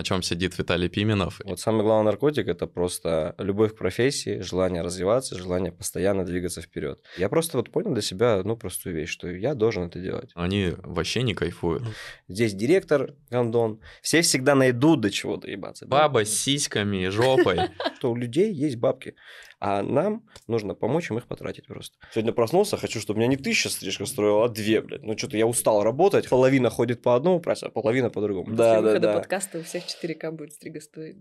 О чем сидит Виталий Пименов. Вот самый главный наркотик – это просто любовь к профессии, желание развиваться, желание постоянно двигаться вперед. Я просто вот понял для себя одну простую вещь, что я должен это делать. Они вообще не кайфуют. Здесь директор Гандон, Все всегда найдут до чего доебаться. Баба да? с сиськами и жопой. То у людей есть бабки. А нам нужно помочь им их потратить просто. Сегодня проснулся, хочу, чтобы меня не тысяча стрижка строила, а две, блядь. Ну, что-то я устал работать, половина ходит по одному прайсу, а половина по другому. Да, да, да. подкаста у всех 4К будет стрига стоить.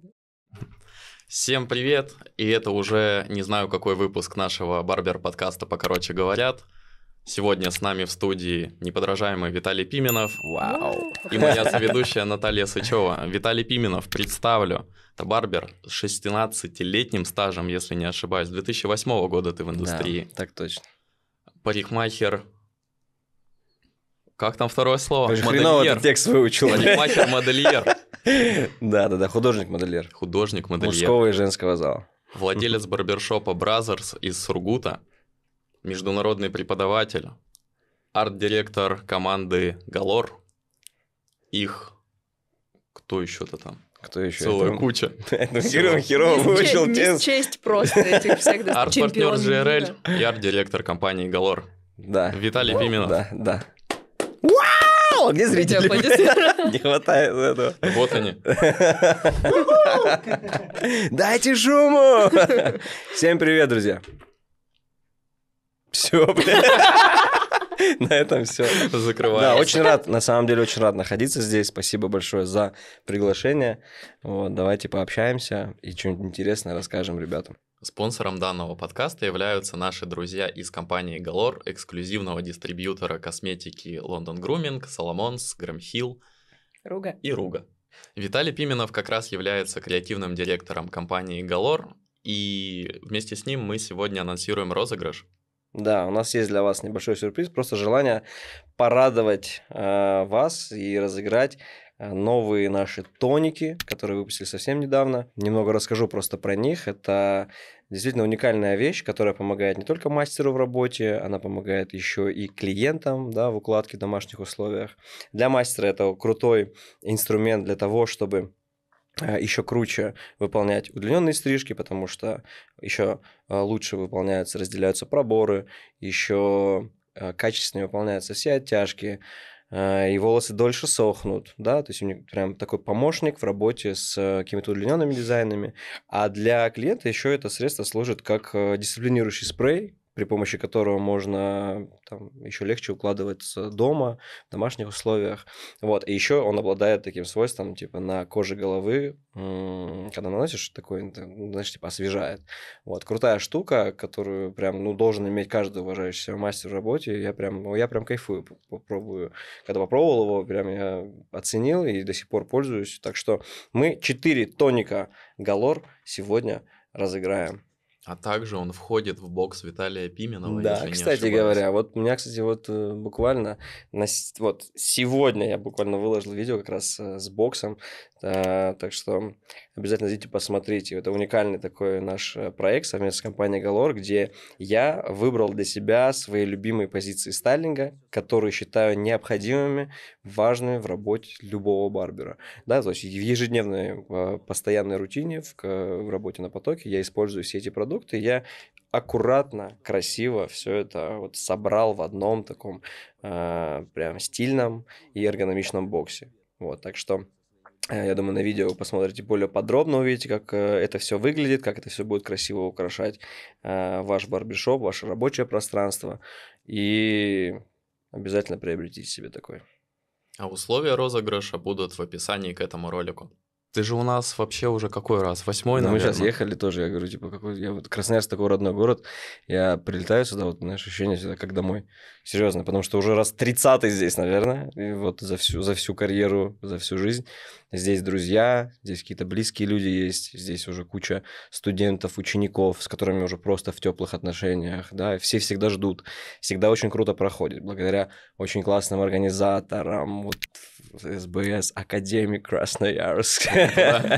Всем привет! И это уже не знаю какой выпуск нашего барбер подкаста, по-короче говорят. Сегодня с нами в студии неподражаемый Виталий Пименов. Вау! И моя соведущая Наталья Сычева. Виталий Пименов, представлю. Это барбер с 16-летним стажем, если не ошибаюсь. 2008 года ты в индустрии. Да, так точно. Парикмахер как там второе слово? Хреново ты текст выучил. Парикмахер-модельер. Да-да-да, художник-модельер. Художник-модельер. Мужского и женского зала. Владелец барбершопа Бразерс из Сургута международный преподаватель, арт-директор команды «Галор», их... Кто еще-то там? Кто еще? Целая куча. Ну, херово, херово выучил тест. честь просто этих всех Арт-партнер GRL и арт-директор компании «Галор». Да. Виталий Пименов. Да, да. Вау! Где зрители? Не хватает этого. Вот они. Дайте шуму! Всем привет, друзья! Все, На этом все. закрываем. Да, очень рад, на самом деле, очень рад находиться здесь. Спасибо большое за приглашение. Вот, давайте пообщаемся и что-нибудь интересное расскажем ребятам. Спонсором данного подкаста являются наши друзья из компании Galore, эксклюзивного дистрибьютора косметики London Grooming, Solomons, Graham Hill Руга. и Руга. Виталий Пименов как раз является креативным директором компании Galore, и вместе с ним мы сегодня анонсируем розыгрыш – да, у нас есть для вас небольшой сюрприз, просто желание порадовать э, вас и разыграть э, новые наши тоники, которые выпустили совсем недавно. Немного расскажу просто про них. Это действительно уникальная вещь, которая помогает не только мастеру в работе, она помогает еще и клиентам да, в укладке в домашних условиях. Для мастера это крутой инструмент для того, чтобы Э, еще круче выполнять удлиненные стрижки, потому что еще э, лучше выполняются, разделяются проборы, еще э, качественнее выполняются все оттяжки, и волосы дольше сохнут, да, то есть у них прям такой помощник в работе с какими-то удлиненными дизайнами. А для клиента еще это средство служит как дисциплинирующий спрей, при помощи которого можно там, еще легче укладываться дома, в домашних условиях. Вот. И еще он обладает таким свойством, типа на коже головы, когда наносишь такой, знаешь, типа освежает. Вот. Крутая штука, которую прям, ну, должен иметь каждый уважающийся мастер в работе. Я прям, ну, я прям кайфую, попробую. Когда попробовал его, прям я оценил и до сих пор пользуюсь. Так что мы 4 тоника Галор сегодня разыграем. А также он входит в бокс Виталия Пименова. Да, кстати говоря, вот у меня, кстати, вот э, буквально на, вот сегодня я буквально выложил видео как раз э, с боксом а, так что обязательно идите посмотрите. Это уникальный такой наш э, проект совместно с компанией Galore, где я выбрал для себя свои любимые позиции стайлинга, которые считаю необходимыми, важными в работе любого барбера. Да, то есть в ежедневной а, постоянной рутине, в, э, в работе на потоке я использую все эти продукты, я аккуратно, красиво все это вот собрал в одном таком э, прям стильном и эргономичном боксе. Вот, так что Э, я думаю, на видео вы посмотрите более подробно, увидите, как э, это все выглядит, как это все будет красиво украшать э, ваш барбершоп, ваше рабочее пространство. И обязательно приобретите себе такой. А условия розыгрыша будут в описании к этому ролику. Ты же у нас вообще уже какой раз? Восьмой, наверное. Ну, мы сейчас ехали тоже, я говорю, типа, какой... Я вот Красноярск такой родной город, я прилетаю сюда, вот, знаешь, ощущение всегда как домой. Серьезно, потому что уже раз тридцатый здесь, наверное, и вот за всю, за всю карьеру, за всю жизнь. Здесь друзья, здесь какие-то близкие люди есть, здесь уже куча студентов, учеников, с которыми уже просто в теплых отношениях, да, все всегда ждут, всегда очень круто проходит, благодаря очень классным организаторам, вот СБС, Академик Красноярск.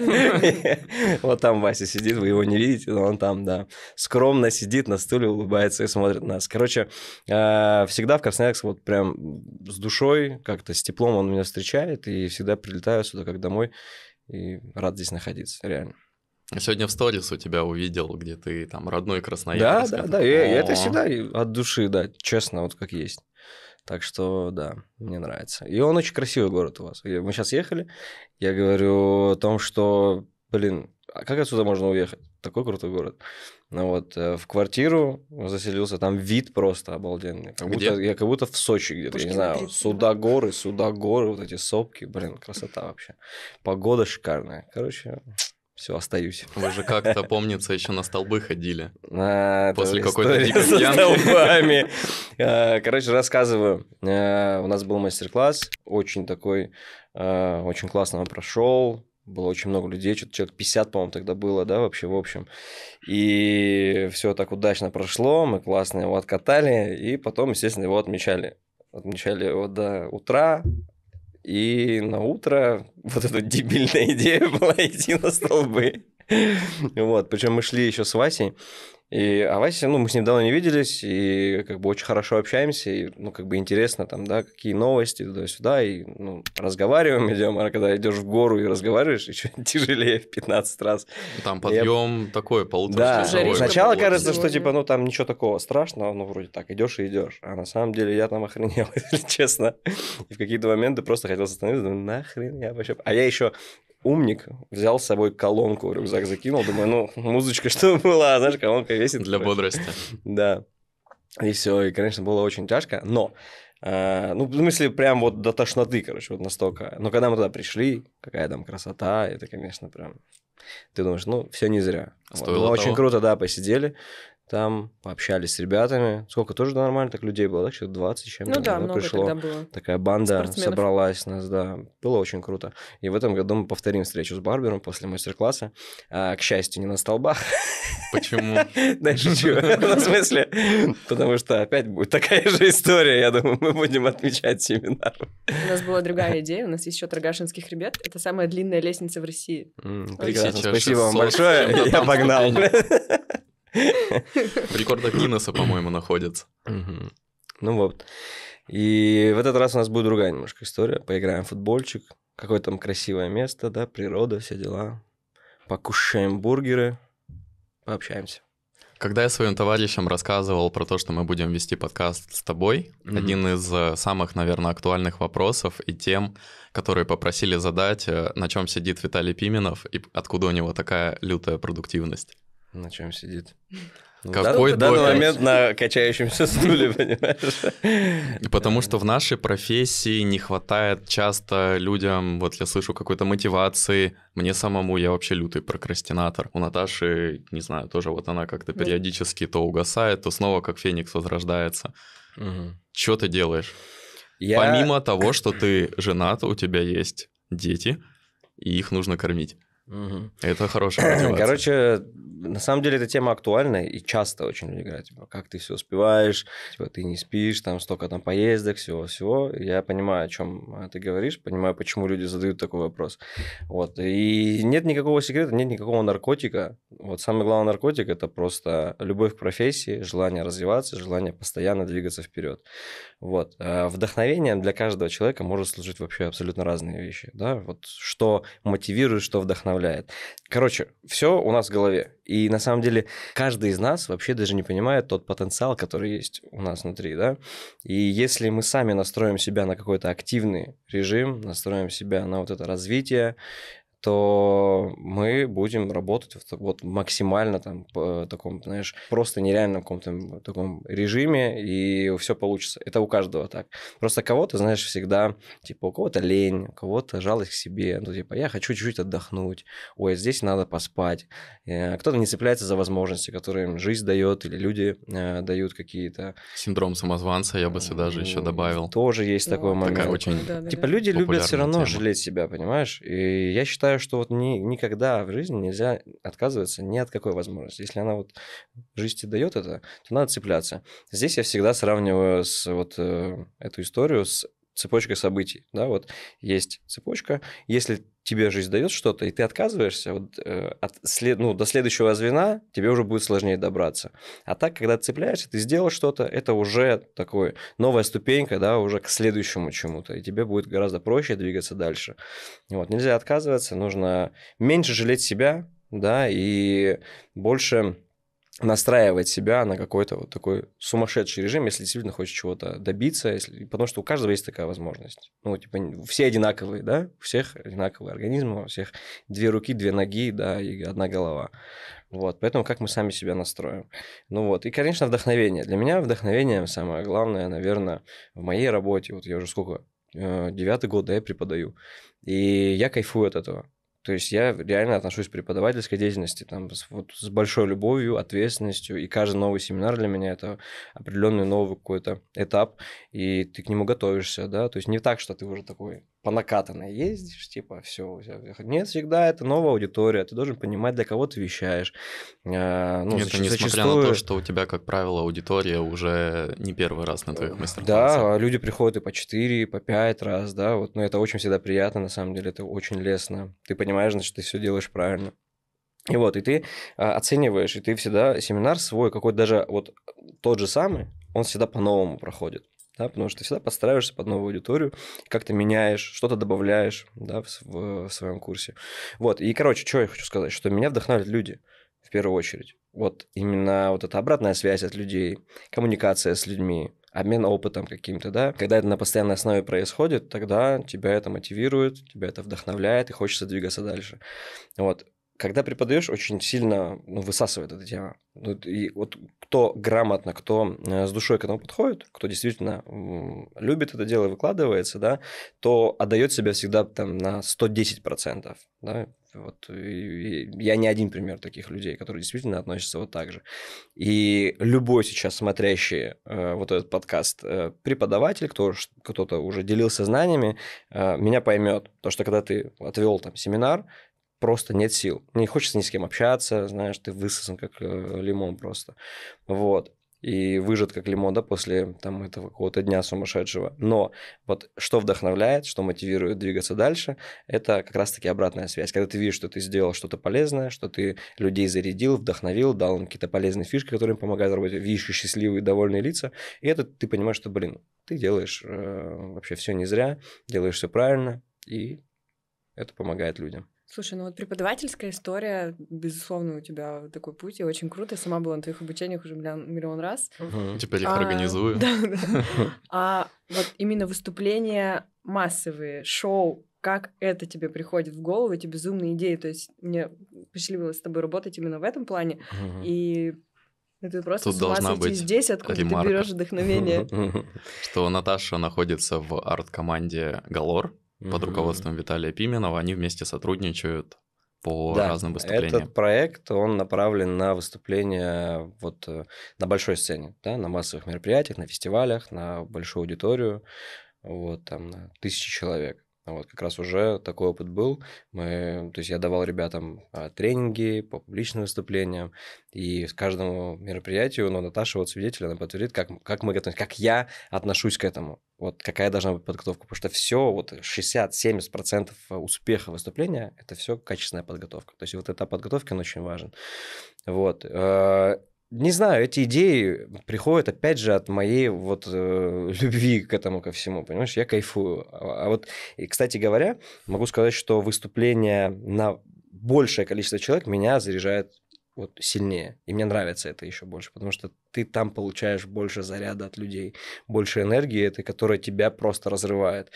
Ну вот там Вася сидит, вы его не видите, но он там, да, скромно сидит на стуле, улыбается и смотрит нас. Короче, э, всегда в Красноярск вот прям с душой, как-то с теплом он меня встречает, и всегда прилетаю сюда как домой, и рад здесь находиться, реально. Сегодня в сторис у тебя увидел, где ты там родной Красноярск. Да, да, да, Я это всегда от души, да, честно, вот как есть. Так что, да, мне нравится. И он очень красивый город у вас. Мы сейчас ехали, я говорю о том, что, блин, а как отсюда можно уехать? Такой крутой город. Ну вот, э, в квартиру заселился, там вид просто обалденный. Как где? Будто, я как будто в Сочи где-то, я не знаю. Суда горы, суда горы, вот эти сопки, блин, красота вообще. Погода шикарная. Короче, все, остаюсь. Вы же как-то, помнится, еще на столбы ходили. А, После какой-то дикой Со столбами. А, короче, рассказываю. А, у нас был мастер-класс, очень такой, а, очень классно он прошел. Было очень много людей, что-то человек 50, по-моему, тогда было, да, вообще, в общем. И все так удачно прошло, мы классно его откатали, и потом, естественно, его отмечали отмечали его до утра, и на утро вот эта дебильная идея была идти на столбы. Вот, причем мы шли еще с Васей, и а Вася, ну, мы с ним давно не виделись, и как бы очень хорошо общаемся, и, ну, как бы интересно там, да, какие новости туда-сюда, и, ну, разговариваем, идем, а когда идешь в гору и разговариваешь, еще тяжелее в 15 раз. Там подъем я... такой, полутора. Да, сначала кажется, что, типа, ну, там ничего такого страшного, ну, вроде так, идешь и идешь, а на самом деле я там охренел, если честно. И в какие-то моменты просто хотел остановиться, думаю, нахрен я вообще... А я еще умник, взял с собой колонку в рюкзак, закинул, думаю, ну, музычка что была, знаешь, колонка весит. Для бодрости. Да. И все, и, конечно, было очень тяжко, но а, ну, в смысле, прям вот до тошноты, короче, вот настолько. Но когда мы туда пришли, какая там красота, это, конечно, прям... Ты думаешь, ну, все не зря. Стоило вот. Ну, очень круто, да, посидели там пообщались с ребятами. Сколько тоже нормально так людей было, так что 20 чем-то. Ну да, много пришло. тогда было. Такая банда Спортсменов. собралась нас, да. Было очень круто. И в этом году мы повторим встречу с Барбером после мастер-класса. А, к счастью, не на столбах. Почему? Дальше чего? Ну, в смысле? Потому что опять будет такая же история, я думаю, мы будем отмечать семинар. У нас была другая идея, у нас есть еще Трогашинский ребят, Это самая длинная лестница в России. Прекрасно, спасибо вам большое. Я погнал. В рекордах Гиннесса, по-моему, находится. Ну вот. И в этот раз у нас будет другая немножко история. Поиграем в футбольчик. Какое там красивое место, да, природа, все дела. Покушаем бургеры, пообщаемся. Когда я своим товарищам рассказывал про то, что мы будем вести подкаст с тобой, mm-hmm. один из э, самых, наверное, актуальных вопросов и тем, которые попросили задать, э, на чем сидит Виталий Пименов и откуда у него такая лютая продуктивность. На чем сидит? Какой в данный момент на качающемся стуле, понимаешь? Потому что в нашей профессии не хватает часто людям, вот я слышу какой-то мотивации. Мне самому, я вообще лютый прокрастинатор. У Наташи, не знаю, тоже вот она как-то периодически то угасает, то снова как феникс возрождается. Чё ты делаешь? Помимо того, что ты женат, у тебя есть дети, и их нужно кормить. Это хорошая мотивация. Короче, на самом деле эта тема актуальна и часто очень люди говорят, типа, как ты все успеваешь, типа, ты не спишь, там столько там поездок, всего, всего. Я понимаю, о чем э, ты говоришь, понимаю, почему люди задают такой вопрос. Вот. И нет никакого секрета, нет никакого наркотика. Вот самый главный наркотик – это просто любовь к профессии, желание развиваться, желание постоянно двигаться вперед. Вот. Э, вдохновение для каждого человека может служить вообще абсолютно разные вещи. Да? Вот что мотивирует, что вдохновляет вдохновляет. Короче, все у нас в голове. И на самом деле каждый из нас вообще даже не понимает тот потенциал, который есть у нас внутри, да. И если мы сами настроим себя на какой-то активный режим, настроим себя на вот это развитие, то мы будем работать вот, вот максимально там по таком, знаешь, просто нереальном каком-то таком режиме, и все получится. Это у каждого так. Просто кого-то, знаешь, всегда, типа, у кого-то лень, у кого-то жалость к себе, ну, типа, я хочу чуть-чуть отдохнуть, ой, здесь надо поспать. Э, а кто-то не цепляется за возможности, которые им жизнь дает, или люди э, дают какие-то... Синдром самозванца я бы сюда же еще добавил. Тоже есть такой момент. Такая очень Типа, люди любят все равно жалеть себя, понимаешь? И я считаю, считаю, что вот ни, никогда в жизни нельзя отказываться ни от какой возможности. Если она вот жизнь тебе дает это, то надо цепляться. Здесь я всегда сравниваю с вот э, эту историю с цепочка событий, да, вот есть цепочка. Если тебе жизнь дает что-то, и ты отказываешься, вот, э, от след... ну, до следующего звена тебе уже будет сложнее добраться. А так, когда ты цепляешься, ты сделал что-то, это уже такое новая ступенька, да, уже к следующему чему-то, и тебе будет гораздо проще двигаться дальше. Вот, нельзя отказываться, нужно меньше жалеть себя, да, и больше настраивать себя на какой-то вот такой сумасшедший режим, если действительно хочешь чего-то добиться, если... потому что у каждого есть такая возможность. Ну, типа, все одинаковые, да, у всех одинаковый организм, у всех две руки, две ноги, да, и одна голова. Вот, поэтому как мы сами себя настроим. Ну вот, и, конечно, вдохновение. Для меня вдохновение самое главное, наверное, в моей работе, вот я уже сколько, э, девятый год, да, я преподаю, и я кайфую от этого. То есть я реально отношусь к преподавательской деятельности там, с, вот, с большой любовью, ответственностью, и каждый новый семинар для меня это определенный новый какой-то этап, и ты к нему готовишься, да, то есть не так, что ты уже такой по накатанной ездишь, типа, все. Нет, всегда это новая аудитория, ты должен понимать, для кого ты вещаешь. А, ну, Нет, зачастую... несмотря на то, что у тебя, как правило, аудитория уже не первый раз на твоих мастер Да, а люди приходят и по 4, и по 5 раз, да, вот, но это очень всегда приятно, на самом деле, это очень лестно. Ты понимаешь, значит, ты все делаешь правильно. И вот, и ты а, оцениваешь, и ты всегда семинар свой, какой то даже вот тот же самый, он всегда по-новому проходит да, потому что ты всегда подстраиваешься под новую аудиторию, как-то меняешь, что-то добавляешь, да, в, в, в своем курсе. Вот, и, короче, что я хочу сказать, что меня вдохновляют люди, в первую очередь. Вот именно вот эта обратная связь от людей, коммуникация с людьми, обмен опытом каким-то, да. Когда это на постоянной основе происходит, тогда тебя это мотивирует, тебя это вдохновляет, и хочется двигаться дальше. Вот когда преподаешь, очень сильно ну, высасывает эта тема. Ну, и вот кто грамотно, кто э, с душой к этому подходит, кто действительно любит это дело и выкладывается, да, то отдает себя всегда там на 110%. Да? Вот, и, и я не один пример таких людей, которые действительно относятся вот так же. И любой сейчас смотрящий э, вот этот подкаст э, преподаватель, кто, кто-то уже делился знаниями, э, меня поймет. То, что когда ты отвел там семинар, просто нет сил. Не хочется ни с кем общаться, знаешь, ты высосан как э, лимон просто. Вот. И выжат как лимон, да, после там этого какого-то дня сумасшедшего. Но вот что вдохновляет, что мотивирует двигаться дальше, это как раз-таки обратная связь. Когда ты видишь, что ты сделал что-то полезное, что ты людей зарядил, вдохновил, дал им какие-то полезные фишки, которые им помогают работать, видишь счастливые, довольные лица, и это ты понимаешь, что, блин, ты делаешь э, вообще все не зря, делаешь все правильно, и это помогает людям. Слушай, ну вот преподавательская история, безусловно, у тебя такой путь, и очень круто. Я сама была на твоих обучениях уже миллион, миллион раз. Угу. Теперь их а, организую. Да, да. А вот именно выступления массовые, шоу, как это тебе приходит в голову, эти безумные идеи. То есть мне посчастливилось с тобой работать именно в этом плане. Угу. И это ну, просто Тут с ума должна быть здесь, откуда ремарка. ты берешь вдохновение. Что Наташа находится в арт-команде «Галор», mm-hmm. под руководством Виталия Пименова. Они вместе сотрудничают по да, разным выступлениям. Этот проект, он направлен на выступления вот э, на большой сцене, да, на массовых мероприятиях, на фестивалях, на большую аудиторию, вот там на тысячи человек. А вот, как раз уже такой опыт был. Мы, то есть я давал ребятам а, тренинги по публичным выступлениям, и с каждому мероприятию, но ну, Наташа вот свидетель, она подтвердит, как, как мы готовимся, как я отношусь к этому, вот какая должна быть подготовка, потому что все, вот 60-70% а, успеха выступления, это все качественная подготовка. То есть вот этап подготовки, он очень важен. Вот не знаю, эти идеи приходят опять же от моей вот э, любви к этому ко всему, понимаешь? Я кайфую. А, а вот, и, кстати говоря, могу сказать, что выступление на большее количество человек меня заряжает вот сильнее. И мне нравится это еще больше, потому что ты там получаешь больше заряда от людей, больше энергии этой, которая тебя просто разрывает.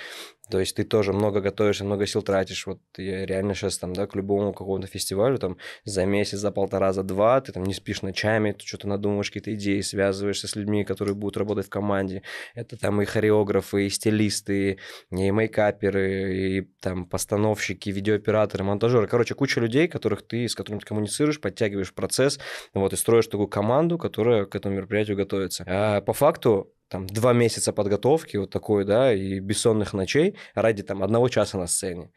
То есть ты тоже много готовишь, много сил тратишь. Вот я реально сейчас там, да, к любому какому-то фестивалю, там, за месяц, за полтора, за два, ты там не спишь ночами, ты что-то надумываешь, какие-то идеи, связываешься с людьми, которые будут работать в команде. Это там и хореографы, и стилисты, и мейкаперы, и там постановщики, видеооператоры, монтажеры. Короче, куча людей, которых ты, с которыми ты коммуницируешь, подтягиваешь процесс, вот, и строишь такую команду, которая к этому мероприятию готовиться. А по факту там два месяца подготовки вот такой, да, и бессонных ночей ради там одного часа на сцене.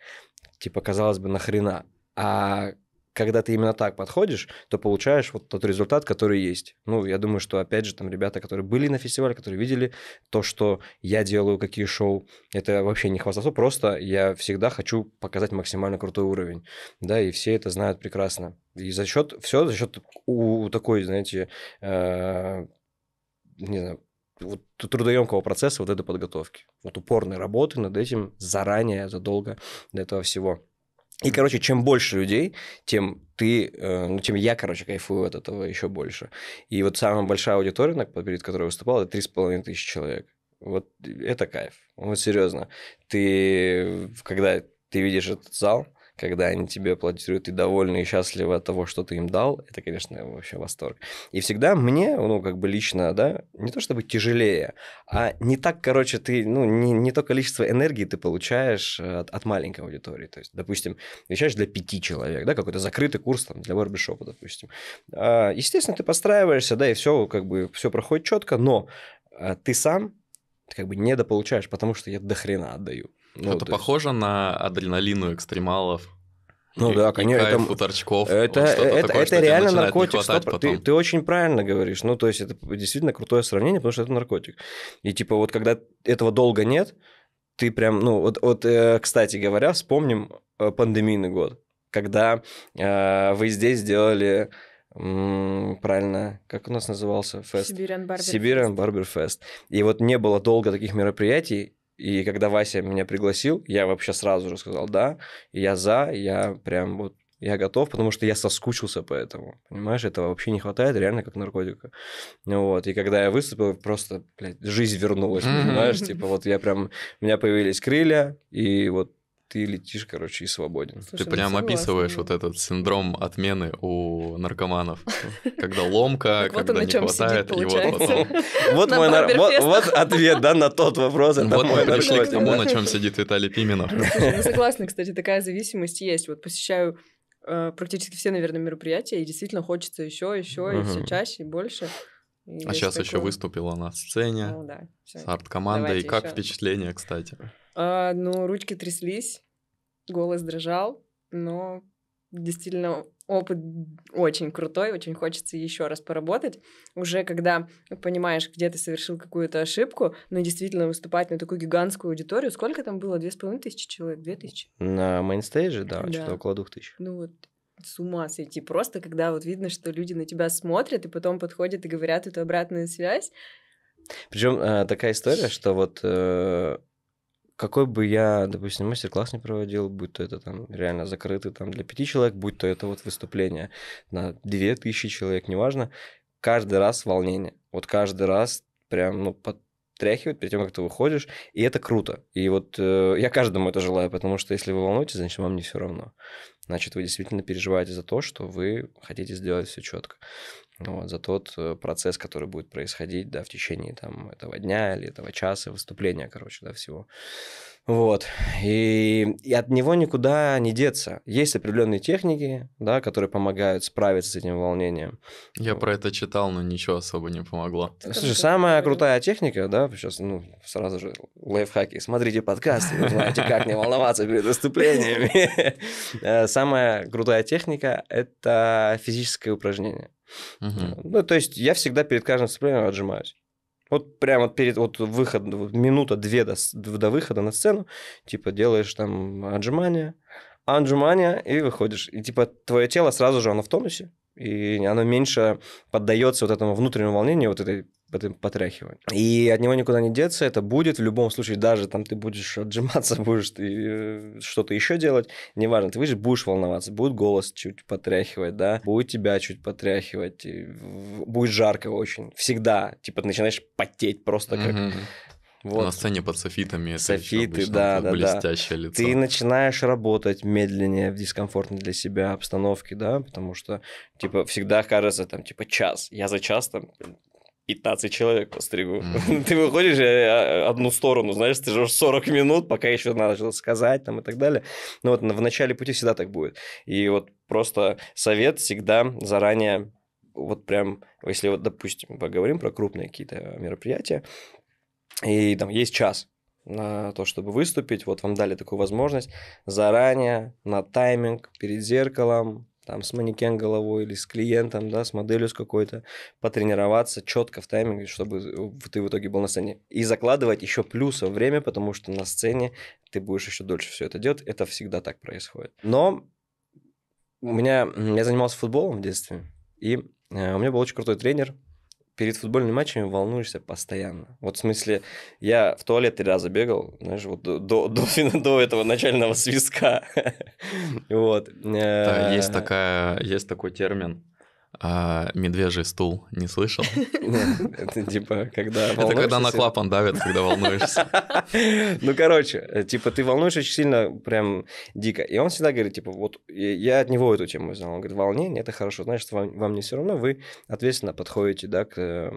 Типа, казалось бы, нахрена. А когда ты именно так подходишь, то получаешь вот тот результат, который есть. Ну, я думаю, что, опять же, там ребята, которые были на фестивале, которые видели то, что я делаю, какие шоу, это вообще не хвастовство, просто я всегда хочу показать максимально крутой уровень, да, и все это знают прекрасно. И за счет, все за счет у такой, знаете, э, не знаю, вот трудоемкого процесса вот этой подготовки, вот упорной работы над этим заранее, задолго до этого всего. И, короче, чем больше людей, тем ты, э, ну, тем я, короче, кайфую от этого еще больше. И вот самая большая аудитория, перед которой я выступал, это 3,5 тысячи человек. Вот это кайф. Вот серьезно. Ты, когда ты видишь этот зал, когда они тебе аплодируют и довольны, и счастливы от того, что ты им дал, это, конечно, вообще восторг. И всегда мне, ну, как бы лично, да, не то чтобы тяжелее, а не так, короче, ты, ну, не, не то количество энергии ты получаешь э, от, от маленькой аудитории. То есть, допустим, вещаешь для пяти человек, да, какой-то закрытый курс там для барбишопа, допустим. А, естественно, ты подстраиваешься, да, и все, как бы, все проходит четко, но э, ты сам как бы недополучаешь, потому что я дохрена отдаю. Ну, это похоже есть... на адреналину экстремалов. Ну и, да, конечно. Это, у торчков, это, вот это, такое, это реально наркотик. Стоп, ты, ты очень правильно говоришь. Ну, то есть, это действительно крутое сравнение, потому что это наркотик. И типа, вот когда этого долго нет, ты прям, ну, вот, вот э, кстати говоря, вспомним э, пандемийный год, когда э, вы здесь сделали правильно, как у нас назывался фест? Сибириан Сибириан Барбер Фест. И вот не было долго таких мероприятий, и когда Вася меня пригласил, я вообще сразу же сказал «да», я «за», я прям вот я готов, потому что я соскучился по этому. Понимаешь, этого вообще не хватает, реально как наркотика. Ну вот. И когда я выступил, просто, блядь, жизнь вернулась, понимаешь? Типа вот я прям... У меня появились крылья, и вот ты летишь, короче, и свободен. Слушай, ты ну прям описываешь вот этот синдром отмены у наркоманов, когда ломка, когда не хватает, и вот вот мой вот ответ, да, на тот вопрос. Вот мы пришли к тому, на чем сидит Виталий Пименов. Ну согласна, кстати, такая зависимость есть. Вот посещаю э, практически все, наверное, мероприятия, и действительно хочется еще, еще, и все чаще, и больше. А сейчас еще выступила на сцене ну с арт-командой. Как впечатление, кстати? А, ну, ручки тряслись, голос дрожал, но действительно опыт очень крутой, очень хочется еще раз поработать. Уже когда понимаешь, где ты совершил какую-то ошибку, но ну, действительно выступать на такую гигантскую аудиторию, сколько там было? Две с половиной тысячи человек? Две тысячи? На мейнстейже, да, да. что-то около двух тысяч. Ну вот, с ума сойти. Просто когда вот видно, что люди на тебя смотрят и потом подходят и говорят эту обратную связь. Причем а, такая история, что вот э, какой бы я, допустим, мастер-класс не проводил, будь то это там реально закрытый там для пяти человек, будь то это вот выступление на две тысячи человек, неважно, каждый раз волнение. Вот каждый раз прям, ну, подтряхивает перед тем, как ты выходишь, и это круто. И вот э, я каждому это желаю, потому что если вы волнуетесь, значит, вам не все равно. Значит, вы действительно переживаете за то, что вы хотите сделать все четко вот, за тот э, процесс, который будет происходить, да, в течение там этого дня или этого часа, выступления, короче, да, всего. Вот. И, и от него никуда не деться. Есть определенные техники, да, которые помогают справиться с этим волнением. Я вот. про это читал, но ничего особо не помогло. Слушай, самая крутая техника, да, сейчас, ну, сразу же лайфхаки. Смотрите подкасты, вы знаете, как не волноваться перед выступлениями. Э, самая крутая техника – это физическое упражнение. Угу. Ну, то есть я всегда перед каждым сцеплением отжимаюсь. Вот прямо перед вот выход, минута-две до, до выхода на сцену, типа делаешь там отжимания, отжимания и выходишь. И типа твое тело сразу же, оно в тонусе, и оно меньше поддается вот этому внутреннему волнению, вот этой потряхивать И от него никуда не деться, это будет в любом случае, даже там ты будешь отжиматься, будешь ты, э, что-то еще делать, неважно, ты выйдешь будешь волноваться, будет голос чуть потряхивать, да, будет тебя чуть потряхивать, будет жарко очень, всегда, типа ты начинаешь потеть просто как... Mm-hmm. Вот. На сцене под софитами это обычно, да, да, блестящее да. лицо. Ты начинаешь работать медленнее в дискомфортной для себя обстановке, да, потому что, типа, всегда кажется, там, типа, час. Я за час там 15 человек постригу. Mm-hmm. Ты выходишь э, э, одну сторону, знаешь, ты ждешь 40 минут, пока еще надо что-то сказать там и так далее. Но вот в начале пути всегда так будет. И вот просто совет всегда заранее, вот прям, если вот, допустим, поговорим про крупные какие-то мероприятия, и там есть час, на то, чтобы выступить. Вот вам дали такую возможность заранее, на тайминг, перед зеркалом, там с манекен головой или с клиентом, да, с моделью с какой-то, потренироваться четко в тайминге, чтобы э, ты в итоге был на сцене. И закладывать еще плюс время, потому что на сцене ты будешь еще дольше все это делать. Это всегда так происходит. Но у меня, я занимался футболом в детстве, и э, у меня был очень крутой тренер, перед футбольными матчами волнуешься постоянно. Вот в смысле, я в туалет три раза бегал, знаешь, вот до, до, до, до этого начального свистка. вот. Да, есть, э, такая, есть такой термин а, медвежий стул не слышал? Это типа, когда Это когда на клапан давят, когда волнуешься. Ну, короче, э, типа, ты волнуешься очень сильно, прям дико. И он всегда говорит, типа, вот я от него эту тему узнал. Он говорит, волнение, это хорошо, значит, вам не все равно, вы ответственно подходите, да, к э,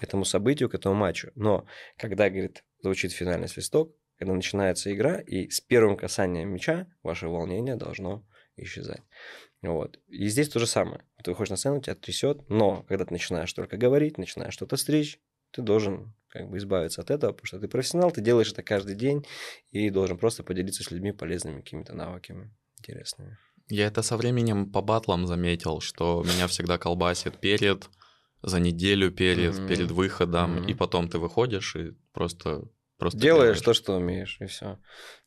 этому событию, к этому матчу. Но когда, говорит, звучит финальный свисток, когда начинается игра, и с первым касанием мяча ваше волнение должно исчезать. Вот. И здесь то же самое ты выходишь на сцену, тебя трясет, но когда ты начинаешь только говорить, начинаешь что-то стричь, ты должен как бы избавиться от этого, потому что ты профессионал, ты делаешь это каждый день и должен просто поделиться с людьми полезными какими-то навыками интересными. Я это со временем по батлам заметил, что меня всегда колбасит перед, за неделю перед, mm-hmm. перед выходом, mm-hmm. и потом ты выходишь и просто Просто делаешь, делаешь то, что умеешь, и все.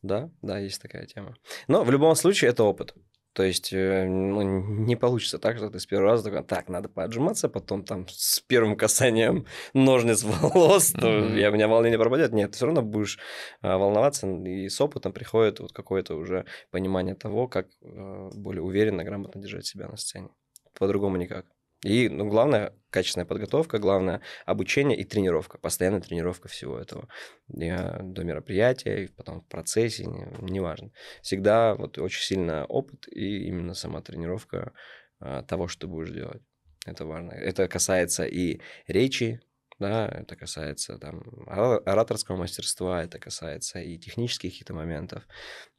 Да, да, есть такая тема. Но в любом случае это опыт. То есть, э, ну, не получится так, что ты с первого раза такой, так, надо поджиматься, а потом там с первым касанием ножниц волос, то Я у меня волнение пропадет. Нет, ты все равно будешь э, волноваться, и с опытом приходит вот какое-то уже понимание того, как э, более уверенно, грамотно держать себя на сцене. По-другому никак. И, ну, главное, качественная подготовка, главное обучение и тренировка, постоянная тренировка всего этого. Я до мероприятия, и потом в процессе, Не, не важно. Всегда вот очень сильно опыт и именно сама тренировка а, того, что ты будешь делать. Это важно. Это касается и речи, да, это касается там ораторского мастерства, это касается и технических каких-то моментов,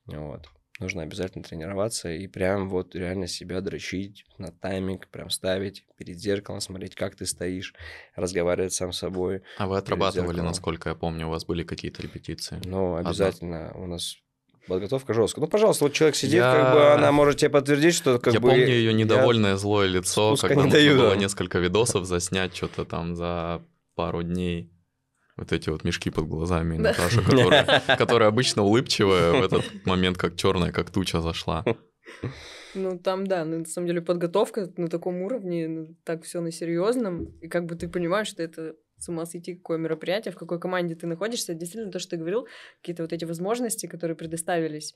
вот нужно обязательно тренироваться и прям вот реально себя дрочить на тайминг, прям ставить перед зеркалом, смотреть, как ты стоишь, разговаривать сам с собой. А вы отрабатывали, насколько я помню, у вас были какие-то репетиции? Ну, обязательно. Одна. У нас подготовка жесткая. Ну, пожалуйста, вот человек сидит, я... как бы она может тебе подтвердить, что как я бы... Я помню ее недовольное я... злое лицо, Спуска когда не нужно даю, было да. несколько видосов заснять что-то там за пару дней вот эти вот мешки под глазами да. Наташа, которая, которая обычно улыбчивая, в этот момент как черная, как туча зашла. Ну, там, да, ну, на самом деле подготовка на таком уровне, ну, так все на серьезном. И как бы ты понимаешь, что это с ума сойти, какое мероприятие, в какой команде ты находишься. Действительно, то, что ты говорил, какие-то вот эти возможности, которые предоставились,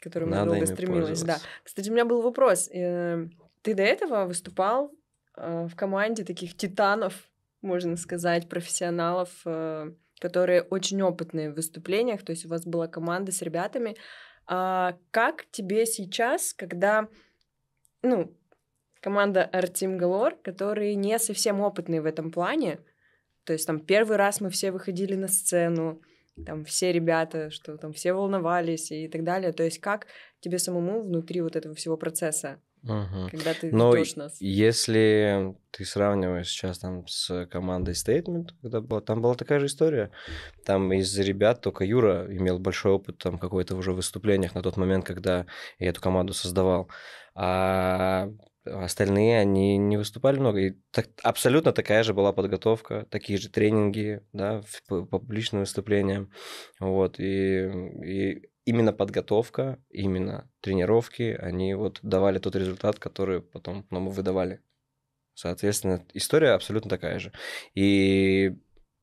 к которым я долго стремилась. Да. Кстати, у меня был вопрос. Эм, ты до этого выступал э, в команде таких титанов можно сказать, профессионалов, э, которые очень опытные в выступлениях, то есть у вас была команда с ребятами. А как тебе сейчас, когда, ну, команда Артем Галор, которые не совсем опытные в этом плане, то есть там первый раз мы все выходили на сцену, там все ребята, что там все волновались и так далее. То есть как тебе самому внутри вот этого всего процесса Угу. Когда ты Но ведешь нас. Если ты сравниваешь сейчас там с командой Statement, когда была, там была такая же история. Там из ребят только Юра имел большой опыт там какой-то уже в выступлениях на тот момент, когда я эту команду создавал. А остальные, они не выступали много. И так, абсолютно такая же была подготовка, такие же тренинги, да, в, публичные выступления. Вот, и, и именно подготовка, именно тренировки, они вот давали тот результат, который потом нам ну, выдавали. Соответственно, история абсолютно такая же. И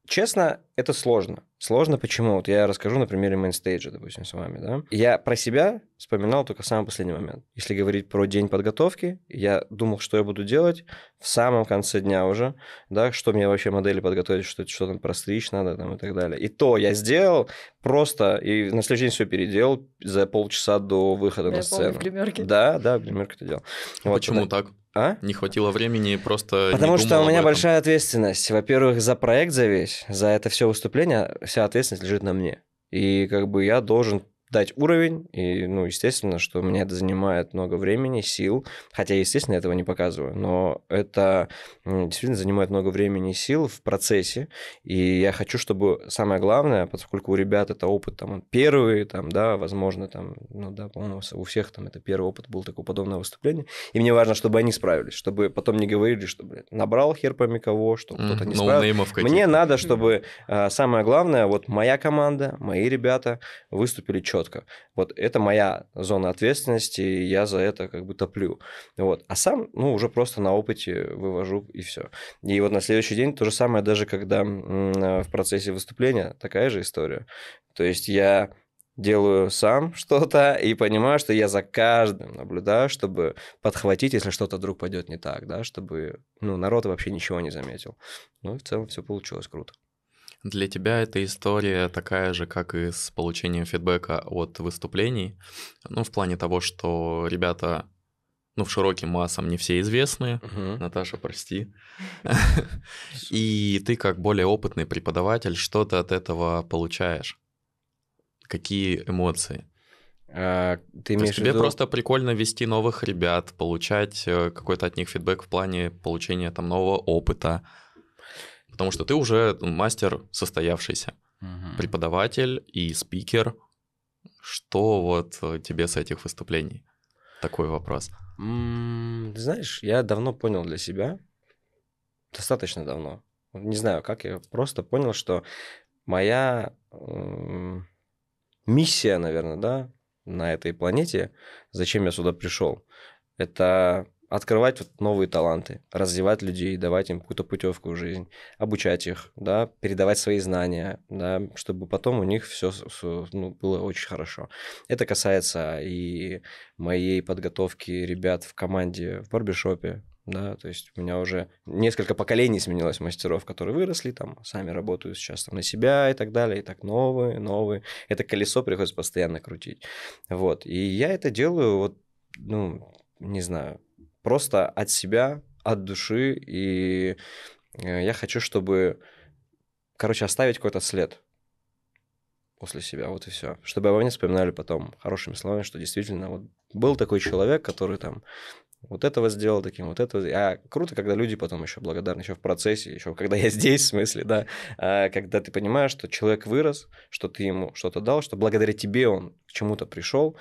честно, это сложно. Сложно почему? Вот я расскажу на примере мейнстейджа, допустим, с вами. Да? Я про себя вспоминал только самый последний момент. Если говорить про день подготовки, я думал, что я буду делать в самом конце дня уже, да, что мне вообще модели подготовить, что, что там простричь надо там, и так далее. И то я сделал просто, и на следующий день все переделал за полчаса до выхода да, на сцену. Помню, в гримерке. Да, да, в гримерке это делал. Вот, Почему тогда... так? А? Не хватило времени просто. Потому что у меня большая ответственность. Во-первых, за проект за весь, за это все выступление вся ответственность лежит на мне. И как бы я должен дать уровень, и, ну, естественно, что мне это занимает много времени, сил, хотя, естественно, я этого не показываю, но это действительно занимает много времени и сил в процессе, и я хочу, чтобы самое главное, поскольку у ребят это опыт, там, он первый, там, да, возможно, там, ну, да, по-моему, у всех там это первый опыт был такое подобное выступление и мне важно, чтобы они справились, чтобы потом не говорили, что, блядь, набрал хер пойми кого, что mm, кто-то не no справился. Мне надо, чтобы а, самое главное, вот моя команда, мои ребята выступили четко, четко. Вот это моя зона ответственности, и я за это как бы топлю. Вот. А сам, ну, уже просто на опыте вывожу и все. И вот на следующий день то же самое, даже когда в процессе выступления такая же история. То есть я делаю сам что-то и понимаю, что я за каждым наблюдаю, чтобы подхватить, если что-то вдруг пойдет не так, да, чтобы ну, народ вообще ничего не заметил. Ну и в целом все получилось круто. Для тебя эта история такая же, как и с получением фидбэка от выступлений. Ну, в плане того, что ребята ну, в широким массам не все известные. Угу. Наташа, прости. И ты, как более опытный преподаватель, что ты от этого получаешь? Какие эмоции? А, ты То есть тебе ввиду... просто прикольно вести новых ребят, получать э, какой-то от них фидбэк в плане получения там нового опыта. Потому что ты уже мастер состоявшийся, угу. преподаватель и спикер. Что вот э, тебе с этих выступлений? Такой вопрос. Ты знаешь, я давно понял для себя, достаточно давно, не знаю как, я просто понял, что моя э, миссия, наверное, да, на этой планете, зачем я сюда пришел, это открывать вот новые таланты, развивать людей, давать им какую-то путевку в жизнь, обучать их, да, передавать свои знания, да, чтобы потом у них все ну, было очень хорошо. Это касается и моей подготовки ребят в команде в барбершопе, да, то есть у меня уже несколько поколений сменилось мастеров, которые выросли, там, сами работают сейчас там, на себя и так далее, и так новые, новые. Это колесо приходится постоянно крутить, вот, и я это делаю вот, ну, не знаю, просто от себя, от души, и э, я хочу, чтобы, короче, оставить какой-то след после себя, вот и все. Чтобы обо мне вспоминали потом хорошими словами, что действительно вот был такой человек, который там вот этого сделал таким, вот этого. А круто, когда люди потом еще благодарны, еще в процессе, еще когда я здесь, в смысле, да, а, когда ты понимаешь, что человек вырос, что ты ему что-то дал, что благодаря тебе он к чему-то пришел,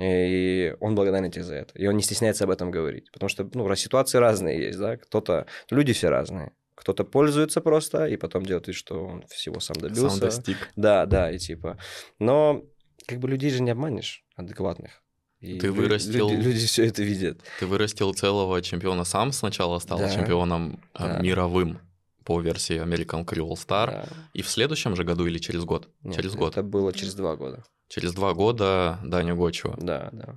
и он благодарен тебе за это. И он не стесняется об этом говорить, потому что, ну, ситуации разные есть, да, кто-то, люди все разные, кто-то пользуется просто и потом делает вид, что он всего сам добился. Сам достиг. Да, да, и типа. Но как бы людей же не обманешь адекватных ты вырастил... Люди, люди все это видят. Ты вырастил целого чемпиона сам сначала, стал да. чемпионом э, да. мировым по версии American Creole Star. Да. И в следующем же году или через год? Нет, через год. Это было через два года. Через два года Даня Гочева. Да, да.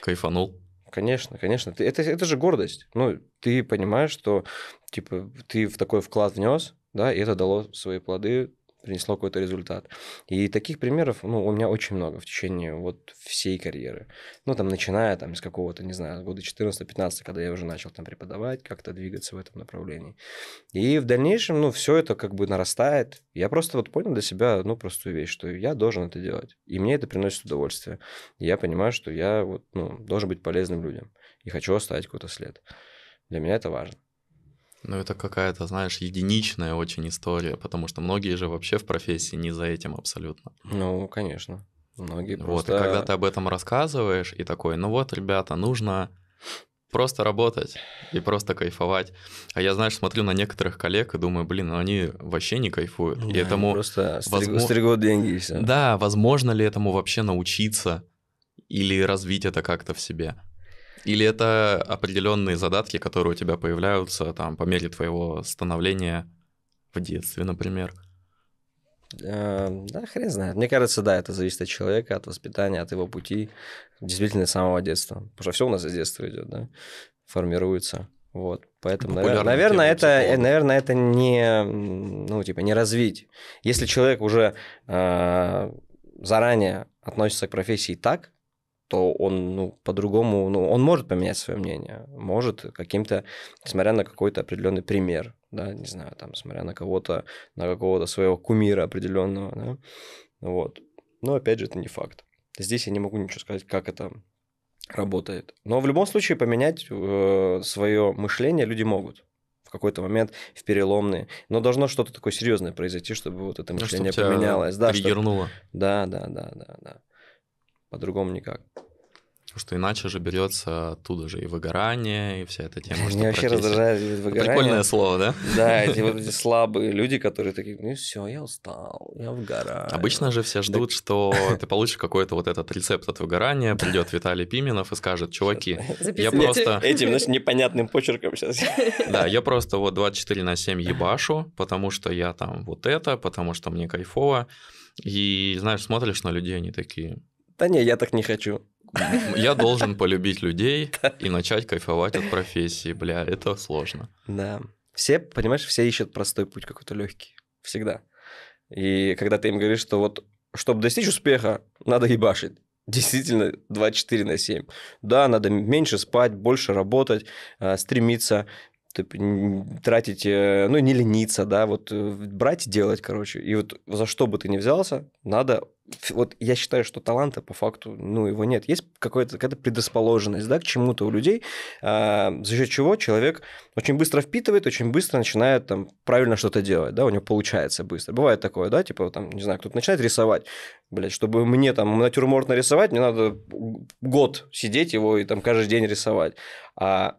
Кайфанул. Конечно, конечно. Ты, это, это же гордость. Ну, ты понимаешь, что типа ты в такой вклад внес, да, и это дало свои плоды, принесло какой-то результат. И таких примеров, ну, у меня очень много в течение вот всей карьеры. Ну, там, начиная там с какого-то, не знаю, года 14-15, когда я уже начал там преподавать, как-то двигаться в этом направлении. И в дальнейшем, ну, все это как бы нарастает. Я просто вот понял для себя ну простую вещь, что я должен это делать. И мне это приносит удовольствие. И я понимаю, что я вот, ну, должен быть полезным людям. И хочу оставить какой-то след. Для меня это важно. Ну, это какая-то, знаешь, единичная очень история, потому что многие же вообще в профессии не за этим абсолютно. Ну, конечно. Многие просто... Вот, и когда ты об этом рассказываешь, и такой, ну вот, ребята, нужно просто работать и просто кайфовать. А я, знаешь, смотрю на некоторых коллег и думаю, блин, ну они вообще не кайфуют. Ну да, и этому... Просто возможно... стригут деньги и все. Да, возможно ли этому вообще научиться или развить это как-то в себе? Или это определенные задатки, которые у тебя появляются там по мере твоего становления в детстве, например? Эм, да, хрен знает. Мне кажется, да, это зависит от человека, от воспитания, от его пути, действительно, с самого детства. Потому что все у нас из детства идет, да, формируется. Вот, поэтому, наверное, наверное это, наверное, это не, ну, типа, не развить. Если человек уже э, заранее относится к профессии так, то он ну, по-другому, ну, он может поменять свое мнение, может каким-то, смотря на какой-то определенный пример, да, не знаю, там, смотря на кого-то, на какого-то своего кумира определенного, да, вот. Но опять же, это не факт. Здесь я не могу ничего сказать, как это работает. Но в любом случае поменять э, свое мышление люди могут в какой-то момент в переломные. Но должно что-то такое серьезное произойти, чтобы вот это ну, мышление ну, поменялось. Да, триггернуло. Чтобы... Да, да, да, да, да по-другому никак. Потому что иначе же берется оттуда же и выгорание, и вся эта тема. мне вообще раздражает выгорание. Прикольное слово, да? Да, эти вот эти слабые люди, которые такие, ну все, я устал, я выгораю. Обычно же все ждут, что ты получишь какой-то вот этот рецепт от выгорания, придет Виталий Пименов и скажет, чуваки, я просто... Этим, знаешь, непонятным почерком сейчас. Да, я просто вот 24 на 7 ебашу, потому что я там вот это, потому что мне кайфово. И, знаешь, смотришь на людей, они такие, да не, я так не хочу. Я должен полюбить людей и начать кайфовать от профессии, бля, это сложно. Да. Все, понимаешь, все ищут простой путь какой-то легкий. Всегда. И когда ты им говоришь, что вот, чтобы достичь успеха, надо ебашить. Действительно, 24 на 7. Да, надо меньше спать, больше работать, а, стремиться, тратить, э, ну, не лениться, да, вот э, брать и делать, короче. И вот за что бы ты ни взялся, надо вот я считаю, что таланта по факту, ну, его нет. Есть какая-то какая предрасположенность, да, к чему-то у людей, а, за счет чего человек очень быстро впитывает, очень быстро начинает там правильно что-то делать, да, у него получается быстро. Бывает такое, да, типа там, не знаю, кто-то начинает рисовать, блядь, чтобы мне там натюрморт нарисовать, мне надо год сидеть его и там каждый день рисовать. А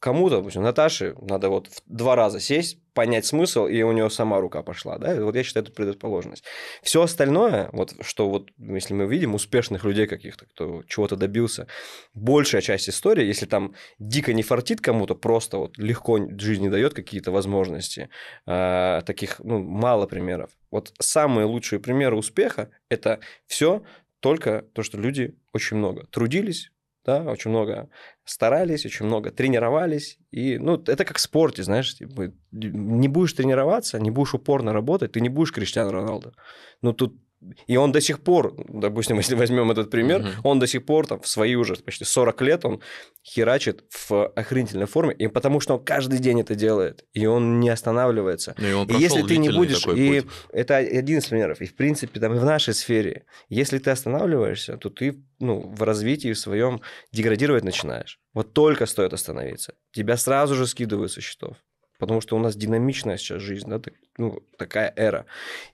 кому-то, допустим, Наташе надо вот в два раза сесть, понять смысл, и у нее сама рука пошла, да, вот я считаю, это предрасположенность. Все остальное, вот что вот, если мы видим успешных людей каких-то, кто чего-то добился, большая часть истории, если там дико не фартит кому-то, просто вот легко жизнь не дает какие-то возможности, э, таких, ну, мало примеров. Вот самые лучшие примеры успеха – это все только то, что люди очень много трудились, да, очень много старались, очень много тренировались. И, ну, это как в спорте, знаешь, типа, не будешь тренироваться, не будешь упорно работать, ты не будешь Криштиану Роналду. Ну, тут и он до сих пор, допустим, если возьмем этот пример, mm-hmm. он до сих пор там в свои уже почти 40 лет он херачит в охренительной форме, и потому что он каждый день это делает, и он не останавливается. Ну, и он и если ты не будешь, и путь. это один из примеров, и в принципе там и в нашей сфере, если ты останавливаешься, то ты ну, в развитии в своем деградировать начинаешь. Вот только стоит остановиться, тебя сразу же скидывают со счетов потому что у нас динамичная сейчас жизнь, да, так, ну, такая эра.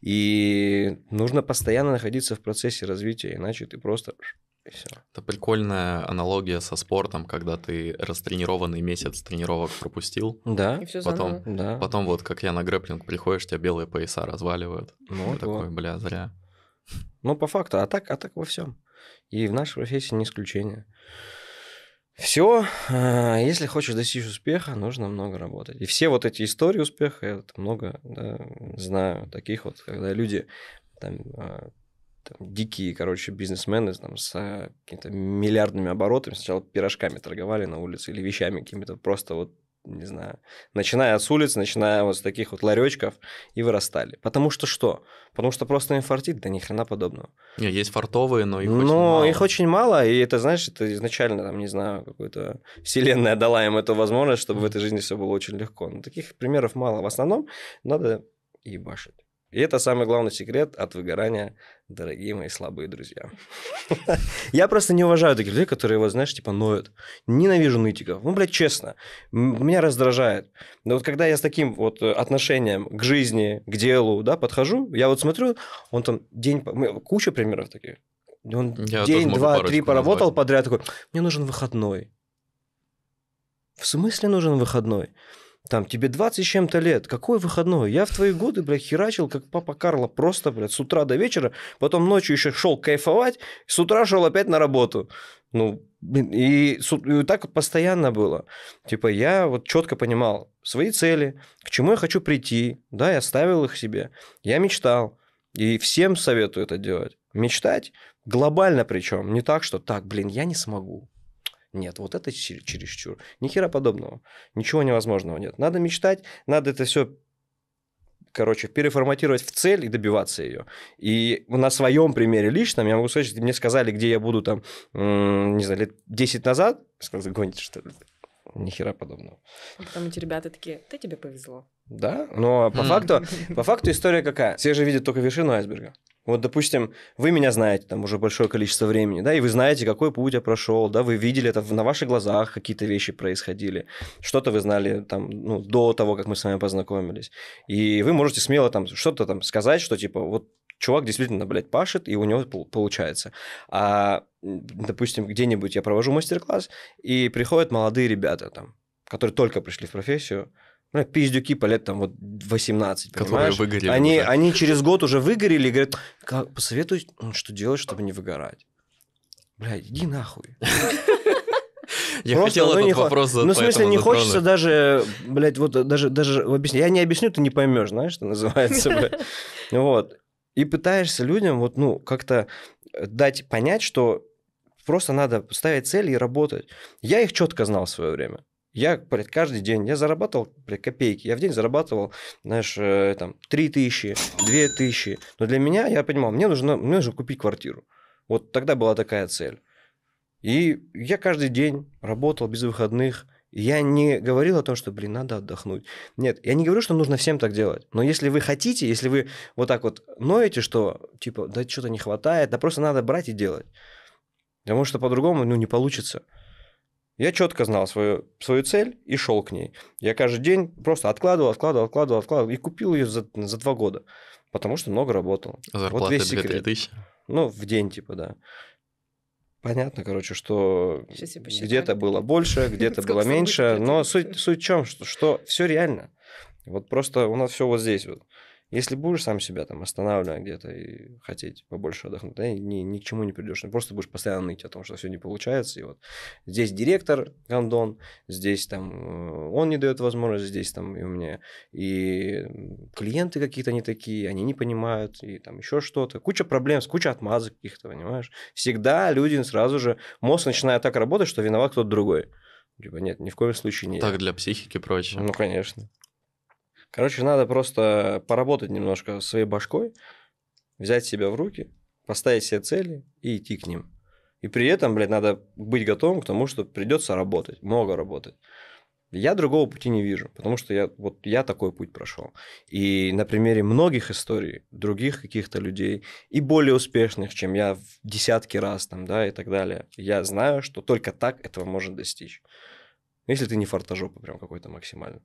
И нужно постоянно находиться в процессе развития, иначе ты просто все. Это прикольная аналогия со спортом, когда ты растренированный месяц тренировок пропустил. Да. И все потом, да. потом вот как я на грэплинг приходишь, тебя белые пояса разваливают. Ну, вот, такой, вот. бля, зря. Ну, по факту, а так, а так во всем. И в нашей профессии не исключение. Все, э, если хочешь достичь успеха, нужно много работать. И все вот эти истории успеха, я много да, знаю таких вот, когда люди там, э, там, дикие, короче, бизнесмены там, с э, какими-то миллиардными оборотами сначала пирожками торговали на улице или вещами какими-то просто вот не знаю, начиная с улиц, начиная вот с таких вот ларечков, и вырастали. Потому что что? Потому что просто им фартит, да ни хрена подобного. Не, есть фартовые, но их но очень ну, мало. их очень мало, и это, знаешь, это изначально, там, не знаю, какой-то вселенная дала им эту возможность, чтобы mm-hmm. в этой жизни все было очень легко. Но ну, таких примеров мало. В основном надо ебашить. И это самый главный секрет от выгорания, дорогие мои слабые друзья. Я просто не уважаю таких людей, которые, вот, знаешь, типа ноют. Ненавижу нытиков. Ну, блядь, честно, меня раздражает. Но вот когда я с таким вот э, отношением к жизни, к делу, да, подхожу, я вот смотрю, он там день... Куча примеров таких. Он я день, два, три поработал подряд, такой, мне нужен выходной. В смысле нужен выходной? там, тебе 20 с чем-то лет, какой выходной? Я в твои годы, блядь, херачил, как папа Карло, просто, блядь, с утра до вечера, потом ночью еще шел кайфовать, с утра шел опять на работу. Ну, и, и так вот постоянно было. Типа, я вот четко понимал свои цели, к чему я хочу прийти, да, я ставил их себе, я мечтал, и всем советую это делать. Мечтать глобально причем, не так, что так, блин, я не смогу, нет, вот это чересчур. Ни хера подобного. Ничего невозможного нет. Надо мечтать, надо это все короче, переформатировать в цель и добиваться ее. И на своем примере личном, я могу сказать, что мне сказали, где я буду там, не знаю, лет 10 назад, сказали, гоните что ли. Ни хера подобного. А потом эти ребята такие, "Ты тебе повезло. Да, но ну, а по факту, по факту история какая? Все же видят только вершину айсберга. Вот, допустим, вы меня знаете там уже большое количество времени, да, и вы знаете, какой путь я прошел, да, вы видели это на ваших глазах, какие-то вещи происходили, что-то вы знали там, ну, до того, как мы с вами познакомились. И вы можете смело там что-то там сказать, что типа вот чувак действительно, блядь, пашет, и у него получается. А, допустим, где-нибудь я провожу мастер-класс, и приходят молодые ребята там, которые только пришли в профессию, ну, пиздюки по лет там вот 18, Которые понимаешь? выгорели они, уже. они через год уже выгорели и говорят, как, посоветуй, ну, что делать, чтобы не выгорать. Блядь, иди нахуй. Я Просто, хотел ну, этот не вопрос задать. Ну, в смысле, не затрону. хочется даже, блядь, вот даже, даже объяснить. Я не объясню, ты не поймешь, знаешь, что называется, блядь. Ну вот. И пытаешься людям вот, ну, как-то дать понять, что просто надо ставить цели и работать. Я их четко знал в свое время. Я, блядь, каждый день, я зарабатывал, блядь, копейки, я в день зарабатывал, знаешь, э, там, 3 тысячи, 2 тысячи. Но для меня, я понимал, мне нужно, мне нужно купить квартиру. Вот тогда была такая цель. И я каждый день работал без выходных, я не говорил о том, что, блин, надо отдохнуть. Нет, я не говорю, что нужно всем так делать. Но если вы хотите, если вы вот так вот ноете, что, типа, да что-то не хватает, да просто надо брать и делать. Потому что по-другому, ну, не получится. Я четко знал свою, свою цель и шел к ней. Я каждый день просто откладывал, откладывал, откладывал, откладывал и купил ее за, за два года, потому что много работал. А зарплата вот весь секрет. 2000? Ну, в день типа, да. Понятно, короче, что где-то было больше, где-то было меньше, но суть, в чем, что все реально. Вот просто у нас все вот здесь вот. Если будешь сам себя там останавливать где-то и хотеть побольше отдохнуть, ты ни, ни, к чему не придешь. Ты просто будешь постоянно ныть о том, что все не получается. И вот здесь директор Гандон, здесь там э, он не дает возможность, здесь там и у меня. И клиенты какие-то не такие, они не понимают, и там еще что-то. Куча проблем, куча отмазок каких-то, понимаешь? Всегда люди сразу же, мозг начинает так работать, что виноват кто-то другой. Типа, нет, ни в коем случае не. Так для психики прочее. Ну, конечно. Короче, надо просто поработать немножко своей башкой, взять себя в руки, поставить себе цели и идти к ним. И при этом, блядь, надо быть готовым к тому, что придется работать, много работать. Я другого пути не вижу, потому что я, вот я такой путь прошел. И на примере многих историй, других каких-то людей, и более успешных, чем я в десятки раз там, да, и так далее, я знаю, что только так этого можно достичь. Если ты не фартажопа прям какой-то максимальный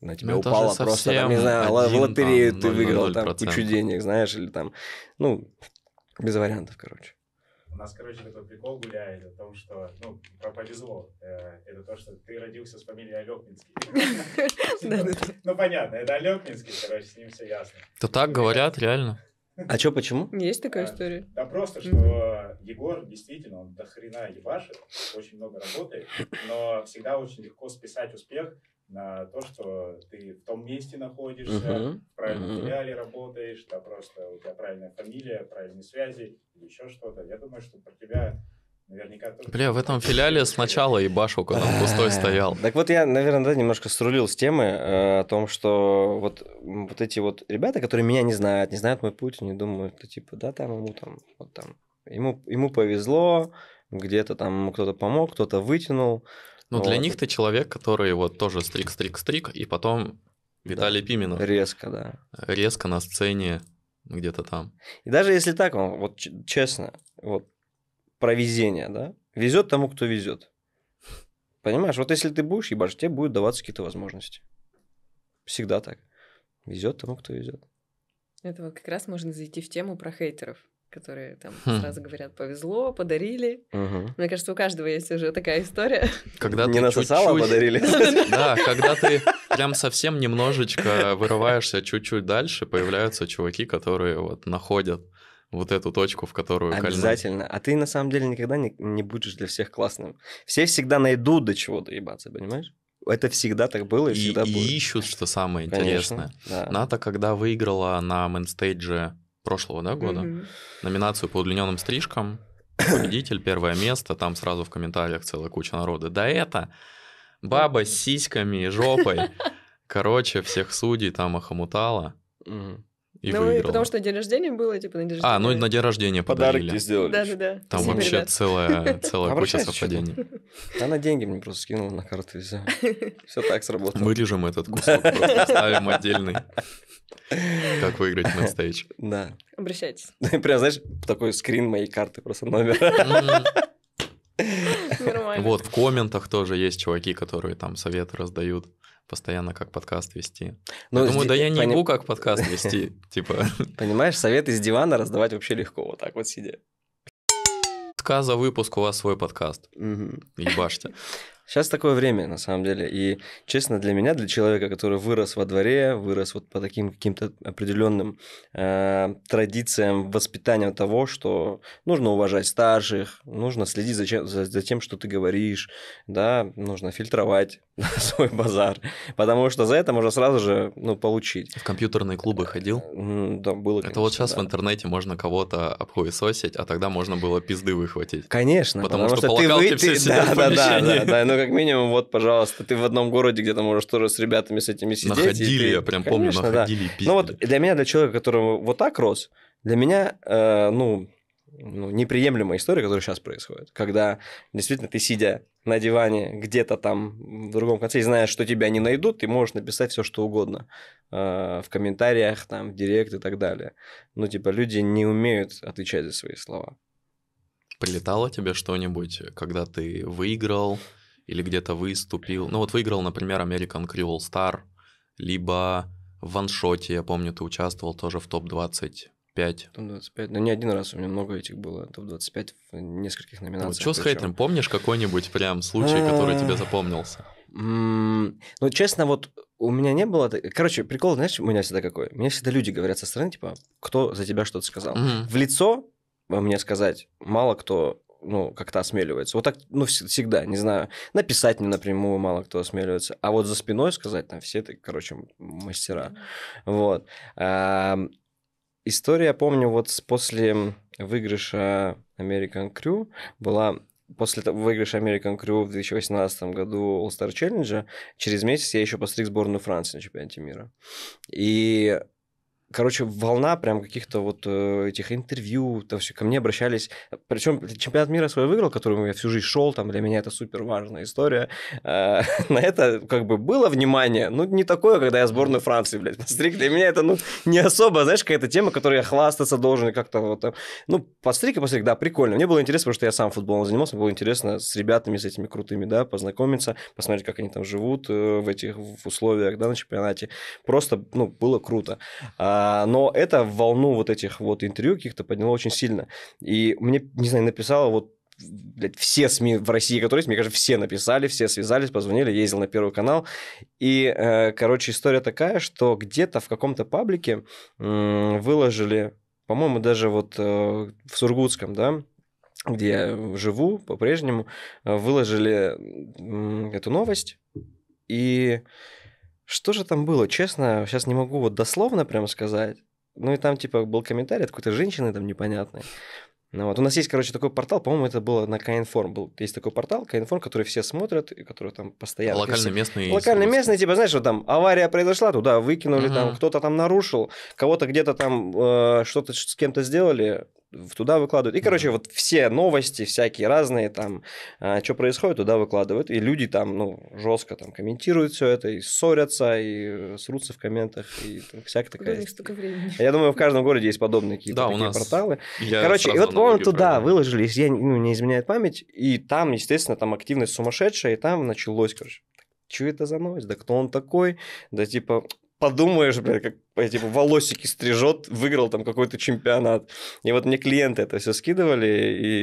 на тебя ну, упало просто, там, не знаю, в лотерею ты выиграл там кучу денег, знаешь, или там, ну, без вариантов, короче. У нас, короче, такой прикол гуляет о том, что, ну, про повезло. Э, это то, что ты родился с фамилией Алекминский. Ну, понятно, это Алекминский, короче, с ним все ясно. То так говорят, реально. А чё почему? Есть такая а, история. Да просто, что Егор действительно, он до хрена ебашит, очень много работает, но всегда очень легко списать успех на то, что ты в том месте находишься, uh-huh. в правильном uh-huh. филиале работаешь, да просто у тебя правильная фамилия, правильные связи или еще что-то. Я думаю, что про тебя наверняка тоже... Бля, в этом филиале сначала ебашил, когда он пустой стоял. Так вот я, наверное, да, немножко струлил с темы э, о том, что вот, вот эти вот ребята, которые меня не знают, не знают мой путь, они думают, да, ну, типа, да, там ему там, вот там, ему, ему повезло, где-то там кто-то помог, кто-то вытянул. Ну, вот. для них ты человек, который вот тоже стрик-стрик-стрик, и потом Виталий да. Пименов. Резко, да. Резко на сцене где-то там. И даже если так, вот честно, вот про везение, да, везет тому, кто везет. Понимаешь, вот если ты будешь ебашь, тебе будут даваться какие-то возможности. Всегда так. Везет тому, кто везет. Это вот как раз можно зайти в тему про хейтеров которые там хм. сразу говорят повезло, подарили. Угу. Мне кажется, у каждого есть уже такая история. Когда не насосало а подарили. Да, когда ты прям совсем немножечко вырываешься чуть-чуть дальше, появляются чуваки, которые вот находят вот эту точку, в которую Обязательно. Кольнуть. А ты на самом деле никогда не, не будешь для всех классным. Все всегда найдут до чего доебаться, понимаешь? Это всегда так было и, и всегда и будет. И ищут, что самое Конечно, интересное. Да. Ната, когда выиграла на мейнстейдже прошлого да, года, mm номинацию по удлиненным стрижкам. Победитель, первое место, там сразу в комментариях целая куча народа. Да это баба с сиськами и жопой. Короче, всех судей там охомутала. mm И ну, выиграла. И потому что день рождения было, типа, на день рождения. А, ну на день рождения подарили. Подарки сделали. Да-да-да. Там Спасибо, вообще ребят. целая, целая куча совпадений. Она деньги мне просто скинула на карту и все. Все так сработало. Вырежем этот кусок, просто оставим отдельный. как выиграть стейдж. Да. Обращайтесь. Прям, знаешь, такой скрин моей карты, просто номер. Нормально. Вот, в комментах тоже есть чуваки, которые там советы раздают постоянно как подкаст вести. Ну, я думаю, да я не могу как подкаст вести, типа. Понимаешь, советы с дивана раздавать вообще легко, вот так вот сидя. Ска за выпуск у вас свой подкаст. Ебашьте. Сейчас такое время, на самом деле. И, честно, для меня, для человека, который вырос во дворе, вырос вот по таким каким-то определенным э, традициям, воспитания того, что нужно уважать старших, нужно следить за, чем, за, за тем, что ты говоришь, да, нужно фильтровать свой базар, потому что за это можно сразу же, ну, получить. В компьютерные клубы ходил? Э, да, было, конечно, Это вот сейчас да. в интернете можно кого-то обхуесосить, а тогда можно было пизды выхватить. Конечно, потому, потому что, что ты, вы, ты... Да, да, да, да, да, ну, как минимум, вот, пожалуйста, ты в одном городе где-то можешь тоже с ребятами с этими сидеть. Находили, ты... я прям Конечно, помню, находили да. Ну вот для меня, для человека, который вот так рос, для меня, э, ну, ну, неприемлемая история, которая сейчас происходит. Когда действительно ты, сидя на диване где-то там в другом конце, и зная, что тебя не найдут, ты можешь написать все, что угодно э, в комментариях, там, в директ и так далее. Ну, типа, люди не умеют отвечать за свои слова. Прилетало тебе что-нибудь, когда ты выиграл, или где-то выступил. Ну вот выиграл, например, American Creole Star, либо в ваншоте, я помню, ты участвовал тоже в топ-20 5. Топ-25. Ну, не один раз, у меня много этих было. Топ-25 в нескольких ну, номинациях. Ну, что с хейтером? Помнишь какой-нибудь прям случай, который тебе а. запомнился? Ну, честно, вот у меня не было... Короче, прикол, знаешь, у меня всегда какой? Мне всегда люди говорят со стороны, типа, кто за тебя что-то сказал. В лицо мне сказать мало кто ну, как-то осмеливается. Вот так, ну, всегда, не знаю. Написать мне напрямую мало кто осмеливается. А вот за спиной сказать, там, все это, короче, мастера. Вот. история, помню, вот после выигрыша American Crew была после выигрыша American Crew в 2018 году All Star Challenge, через месяц я еще постриг сборную Франции на чемпионате мира. И короче, волна прям каких-то вот э, этих интервью, там все ко мне обращались. Причем чемпионат мира свой выиграл, которому я всю жизнь шел, там для меня это супер важная история. Э, на это как бы было внимание, ну не такое, когда я сборную Франции, блядь, постриг. Для меня это, ну, не особо, знаешь, какая-то тема, которой я хвастаться должен, как-то вот там. Э, ну, постриг и постриг, да, прикольно. Мне было интересно, потому что я сам футболом занимался, было интересно с ребятами, с этими крутыми, да, познакомиться, посмотреть, как они там живут в этих условиях, да, на чемпионате. Просто, ну, было круто. А, а, но это волну вот этих вот интервью каких-то подняло очень сильно. И мне, не знаю, написала вот блядь, все СМИ в России, которые есть, мне кажется, все написали, все связались, позвонили, ездил на Первый канал. И, э, короче, история такая, что где-то в каком-то паблике э, выложили, по-моему, даже вот э, в Сургутском, да, где я живу по-прежнему, э, выложили эту новость. И что же там было? Честно, сейчас не могу вот дословно прям сказать. Ну и там, типа, был комментарий от какой-то женщины там непонятный. Ну, вот. У нас есть, короче, такой портал, по-моему, это было на Кайнформ Был. Есть такой портал, Кайнформ, который все смотрят, и который там постоянно... локально местный. локально местный, типа, знаешь, вот там авария произошла, туда выкинули, угу. там кто-то там нарушил, кого-то где-то там э, что-то с кем-то сделали, туда выкладывают. И, короче, вот все новости всякие разные, там, а, что происходит, туда выкладывают. И люди там, ну, жестко там комментируют все это, и ссорятся, и срутся в комментах, и там, всякая такая... Я думаю, в каждом городе есть подобные какие-то да, такие у нас... порталы. Я короче, и вот, по-моему, туда правильно. выложили, я ну, не изменяет память, и там, естественно, там активность сумасшедшая, и там началось, короче, что это за новость, да кто он такой, да типа, подумаешь, блядь, как типа, волосики стрижет, выиграл там какой-то чемпионат. И вот мне клиенты это все скидывали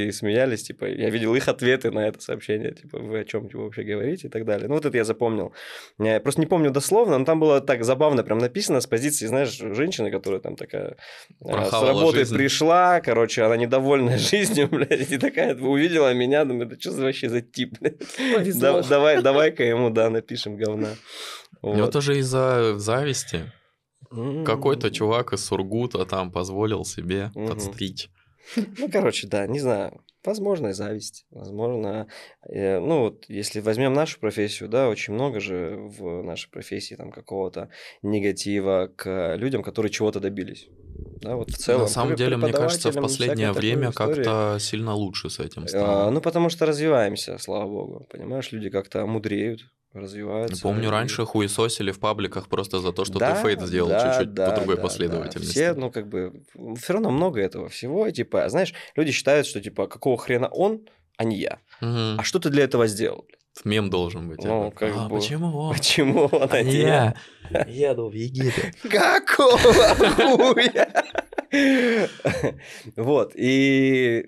и смеялись, типа, я видел их ответы на это сообщение, типа, вы о чем типа, вообще говорите и так далее. Ну, вот это я запомнил. Я просто не помню дословно, но там было так забавно прям написано с позиции, знаешь, женщины, которая там такая Прохавала с работы жизнь. пришла, короче, она недовольна жизнью, блядь, и такая типа, увидела меня, думаю, это что за вообще за тип, блядь? давай, давай-ка ему, да, напишем говна. Вот. У него тоже из-за зависти какой-то чувак из Сургута там позволил себе mm подстричь. Ну, короче, да, не знаю. Возможно, и зависть. Возможно, э, ну вот, если возьмем нашу профессию, да, очень много же в нашей профессии там какого-то негатива к людям, которые чего-то добились. Да, вот в целом. На самом деле, мне кажется, в последнее время как-то сильно лучше с этим стало. А, ну, потому что развиваемся, слава богу. Понимаешь, люди как-то мудреют, развиваются. Помню, раньше хуесосили в пабликах просто за то, что да, ты фейт сделал да, чуть-чуть да, по другой да, последовательности. Да. Все, ну, как бы, все равно много этого всего. Типа, знаешь, люди считают, что, типа, какого хрена он, а не я. Угу. А что ты для этого сделал? Мем должен быть. Ну, как а, бы... Почему он? Почему он, а, а не я? Еду в Египет. Какого хуя? Вот, и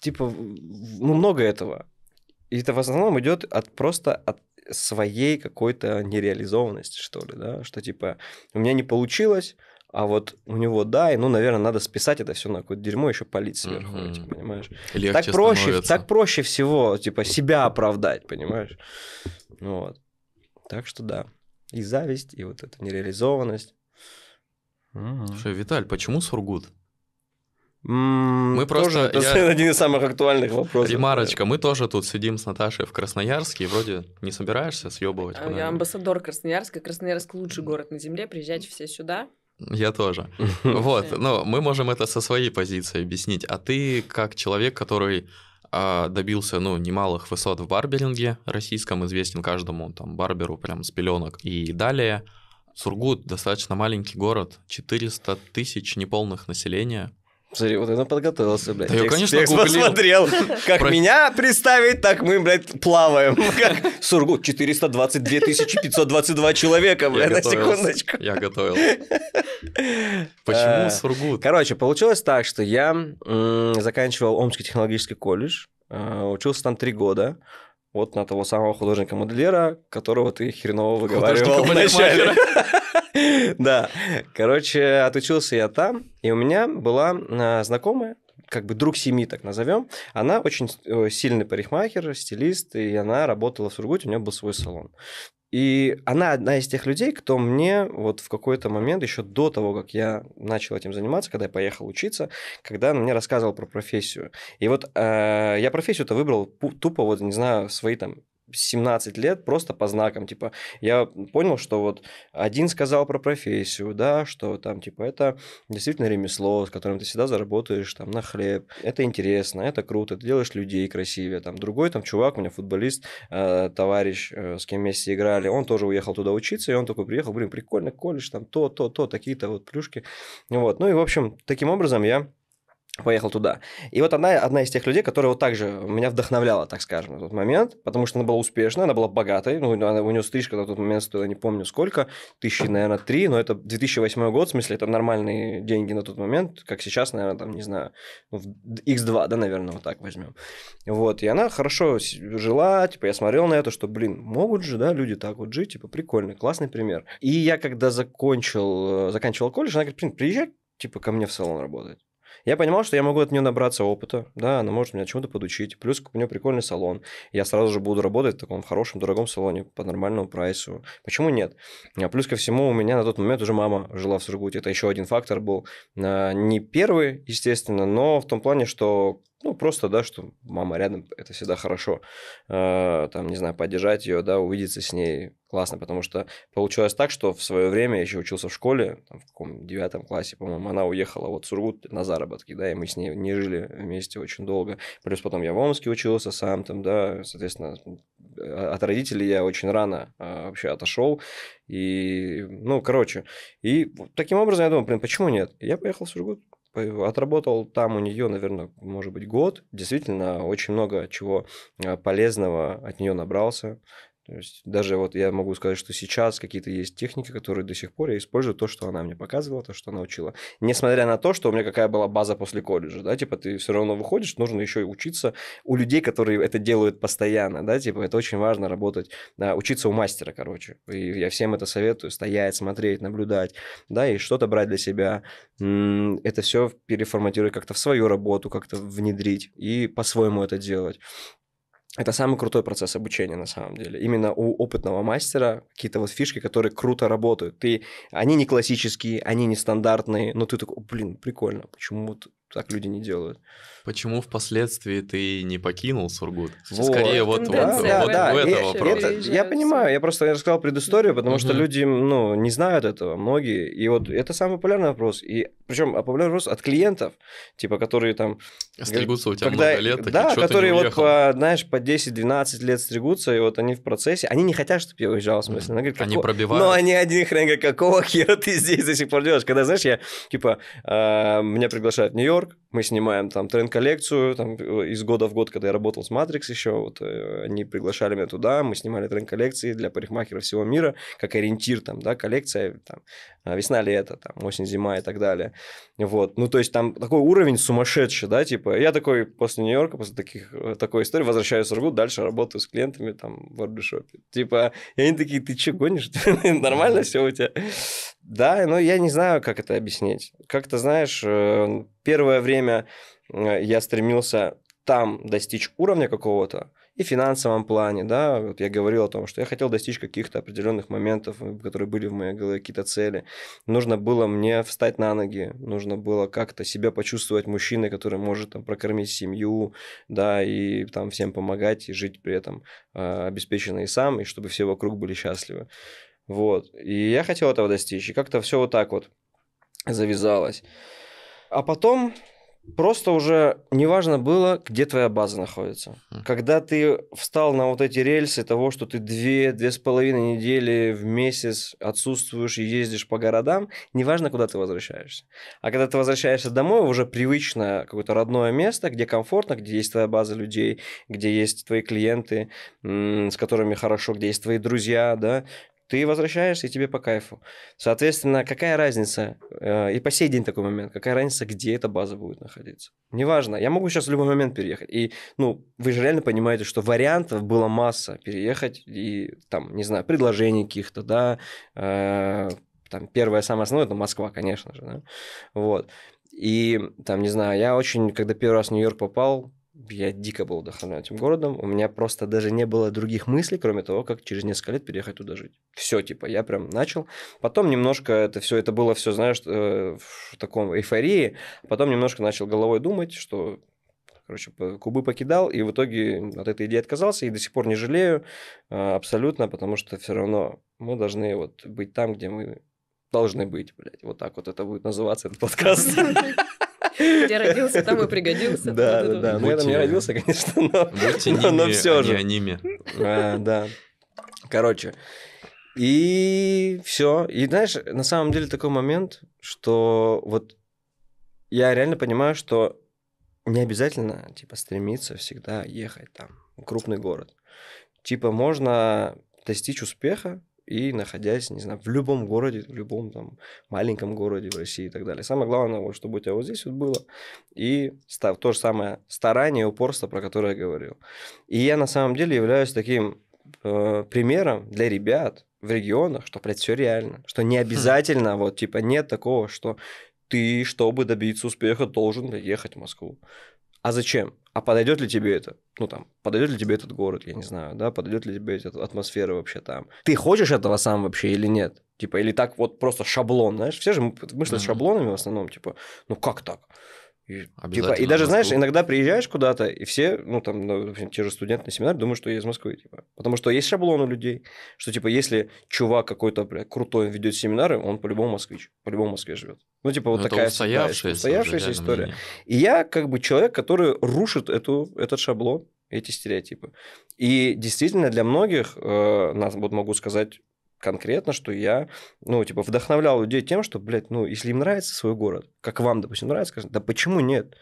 типа, ну, много этого. И это в основном идет от просто от своей какой-то нереализованности, что ли, да, что типа у меня не получилось, а вот у него да, и ну, наверное, надо списать это все на какое-то дерьмо, еще полить сверху, mm-hmm. типа, понимаешь? Легче так проще, так проще всего, типа, себя оправдать, понимаешь? Вот. Так что да. И зависть, и вот эта нереализованность. Слушай, Виталь, почему Сургут? Мы просто... это я... один из самых актуальных вопросов. Ремарочка, мы тоже тут сидим с Наташей в Красноярске, и вроде не собираешься съебывать. А, я амбассадор Красноярска, Красноярск лучший город на земле, приезжайте все сюда. Я тоже. Вот, но мы можем это со своей позиции объяснить. А ты, как человек, который а, добился, ну, немалых высот в барберинге российском, известен каждому там барберу прям с пеленок и далее, Сургут достаточно маленький город, 400 тысяч неполных населения, Смотри, вот она подготовился, блядь. Да я, конечно, я посмотрел. Как Про... меня представить, так мы, блядь, плаваем. Как Сургут, 422 522 человека, блядь, на секундочку. Я готовил. Почему э, Сургут? Короче, получилось так, что я заканчивал Омский технологический колледж, э, учился там три года вот на того самого художника-модельера, которого ты хреново выговаривал вначале. Да, короче, отучился я там, и у меня была а, знакомая, как бы друг семьи, так назовем. Она очень э, сильный парикмахер, стилист, и она работала в Сургуте, у нее был свой салон. И она одна из тех людей, кто мне вот в какой-то момент, еще до того, как я начал этим заниматься, когда я поехал учиться, когда она мне рассказывала про профессию. И вот э, я профессию-то выбрал тупо, вот, не знаю, свои там 17 лет просто по знакам. Типа, я понял, что вот один сказал про профессию, да, что там, типа, это действительно ремесло, с которым ты всегда заработаешь там на хлеб. Это интересно, это круто, ты делаешь людей красивее. Там другой там чувак, у меня футболист, э, товарищ, э, с кем вместе играли, он тоже уехал туда учиться, и он такой приехал, блин, прикольно, колледж, там то, то, то, такие-то вот плюшки. Вот. Ну и, в общем, таким образом я поехал туда. И вот она одна из тех людей, которая вот также меня вдохновляла, так скажем, на тот момент, потому что она была успешной, она была богатой, ну, она, у нее стрижка на тот момент стоила, не помню сколько, тысячи, наверное, три, но это 2008 год, в смысле, это нормальные деньги на тот момент, как сейчас, наверное, там, не знаю, x2, да, наверное, вот так возьмем. Вот, и она хорошо жила, типа, я смотрел на это, что, блин, могут же, да, люди так вот жить, типа, прикольно, классный пример. И я, когда закончил, э, заканчивал колледж, она говорит, блин, приезжай, типа, ко мне в салон работать. Я понимал, что я могу от нее набраться опыта, да, она может меня чему-то подучить, плюс у нее прикольный салон, я сразу же буду работать в таком хорошем, дорогом салоне по нормальному прайсу. Почему нет? А плюс ко всему, у меня на тот момент уже мама жила в Сургуте, это еще один фактор был. А, не первый, естественно, но в том плане, что ну, просто, да, что мама рядом, это всегда хорошо. Э, там, не знаю, поддержать ее, да, увидеться с ней классно, потому что получилось так, что в свое время я еще учился в школе, там, в каком девятом классе, по-моему, она уехала вот в Сургут на заработки, да, и мы с ней не жили вместе очень долго. Плюс потом я в Омске учился сам там, да, соответственно, э, от родителей я очень рано э, вообще отошел, и, ну, короче, и таким образом я думал, блин, почему нет? я поехал в Сургут, отработал там у нее, наверное, может быть, год. Действительно, очень много чего а, полезного от нее набрался. То есть даже вот я могу сказать, что сейчас какие-то есть техники, которые до сих пор я использую то, что она мне показывала, то, что она учила. Несмотря на то, что у меня какая была база после колледжа, да, типа ты все равно выходишь, нужно еще и учиться у людей, которые это делают постоянно, да, типа это очень важно работать, да, учиться у мастера, короче. И я всем это советую, стоять, смотреть, наблюдать, да, и что-то брать для себя. Это все переформатировать как-то в свою работу, как-то внедрить и по-своему это делать это самый крутой процесс обучения на самом деле. Именно у опытного мастера какие-то вот фишки, которые круто работают. Ты, они не классические, они не стандартные, но ты такой, блин, прикольно, почему вот так люди не делают. Почему впоследствии ты не покинул Сургут? Вот. Скорее ну, вот, да, вот, да, вот да. в это вопрос. Это, я понимаю, я просто я рассказал предысторию, потому угу. что люди ну, не знают этого, многие. И вот это самый популярный вопрос. И причем а популярный вопрос от клиентов, типа, которые там... А стригутся у тебя когда, много лет, такие, Да, которые вот, знаешь, по 10-12 лет стригутся, и вот они в процессе, они не хотят, чтобы я уезжал, в смысле. Она говорит, они пробивают. Но они один хрен говорят, какого хера ты здесь до сих пор делаешь? Когда, знаешь, я, типа, а, меня приглашают в Нью-Йорк, Нью-Йорк, мы снимаем там тренд-коллекцию, там э, из года в год, когда я работал с Матрикс еще, вот э, они приглашали меня туда, мы снимали тренд-коллекции для парикмахеров всего мира, как ориентир там, да, коллекция, там, э, весна, лето, там, осень, зима и так далее. Вот, ну, то есть там такой уровень сумасшедший, да, типа, я такой после Нью-Йорка, после таких, такой истории возвращаюсь в Сургут, дальше работаю с клиентами там в барбершопе. Типа, и они такие, ты че гонишь? Нормально все у тебя? Да, но я не знаю, как это объяснить. Как-то, знаешь, э, первое время э, я стремился там достичь уровня какого-то, и в финансовом плане, да, вот я говорил о том, что я хотел достичь каких-то определенных моментов, э, которые были в моей голове, какие-то цели. Нужно было мне встать на ноги, нужно было как-то себя почувствовать мужчиной, который может там прокормить семью, да, и там всем помогать, и жить при этом э, обеспеченно и сам, и чтобы все вокруг были счастливы. Вот. И я хотел этого достичь. И как-то все вот так вот завязалось. А потом просто уже неважно было, где твоя база находится. Хм. Когда ты встал на вот эти рельсы того, что ты две, две с половиной недели в месяц отсутствуешь и ездишь по городам, неважно, куда ты возвращаешься. А когда ты возвращаешься домой, уже привычное какое-то родное место, где комфортно, где есть твоя база людей, где есть твои клиенты, с которыми хорошо, где есть твои друзья, да, ты возвращаешься, и тебе по кайфу. Соответственно, какая разница, э, и по сей день такой момент, какая разница, где эта база будет находиться. Неважно, я могу сейчас в любой момент переехать. И, ну, вы же реально понимаете, что вариантов было масса переехать, и там, не знаю, предложений каких-то, да, э, там, первое самое основное, это Москва, конечно же, да, вот. И, там, не знаю, я очень, когда первый раз в Нью-Йорк попал, я дико был вдохновлен этим городом. У меня просто даже не было других мыслей, кроме того, как через несколько лет переехать туда жить. Все, типа, я прям начал. Потом немножко это все, это было все, знаешь, э, в таком эйфории. Потом немножко начал головой думать, что короче, Кубы покидал, и в итоге от этой идеи отказался, и до сих пор не жалею э, абсолютно, потому что все равно мы должны вот быть там, где мы должны быть, блядь. Вот так вот это будет называться этот подкаст. Где родился, там и пригодился. Да, да, да. Ну, я там не родился, конечно, но... все же. ними. А, да. Короче. И все. И знаешь, на самом деле такой момент, что вот я реально понимаю, что не обязательно, типа, стремиться всегда ехать там в крупный город. Типа, можно достичь успеха и находясь, не знаю, в любом городе, в любом там маленьком городе в России и так далее. Самое главное, вот, чтобы у тебя вот здесь вот было, и став, то же самое старание, упорство, про которое я говорил. И я на самом деле являюсь таким э, примером для ребят в регионах, что, блядь, все реально, что не хм. обязательно, вот, типа, нет такого, что ты, чтобы добиться успеха, должен ехать в Москву. А зачем? А подойдет ли тебе это? Ну там, подойдет ли тебе этот город, я не знаю, да, подойдет ли тебе эта атмосфера вообще там. Ты хочешь этого сам вообще или нет? Типа, или так вот просто шаблон, знаешь, все же мы, мы mm шаблонами в основном, типа, ну как так? И, типа, и даже, знаешь, иногда приезжаешь куда-то, и все, ну, там, ну, те же студенты на семинар думают, что я из Москвы, типа. Потому что есть шаблон у людей, что, типа, если чувак какой-то, бля, крутой ведет семинары, он по-любому москвич, по-любому Москве живет. Ну, типа, вот Но ну, такая устоявшаяся, да, устоявшаяся уже, история. И я, как бы, человек, который рушит эту, этот шаблон, эти стереотипы. И действительно для многих, э, нас, вот могу сказать, конкретно, что я, ну, типа, вдохновлял людей тем, что, блядь, ну, если им нравится свой город, как вам, допустим, нравится, скажем, да почему нет?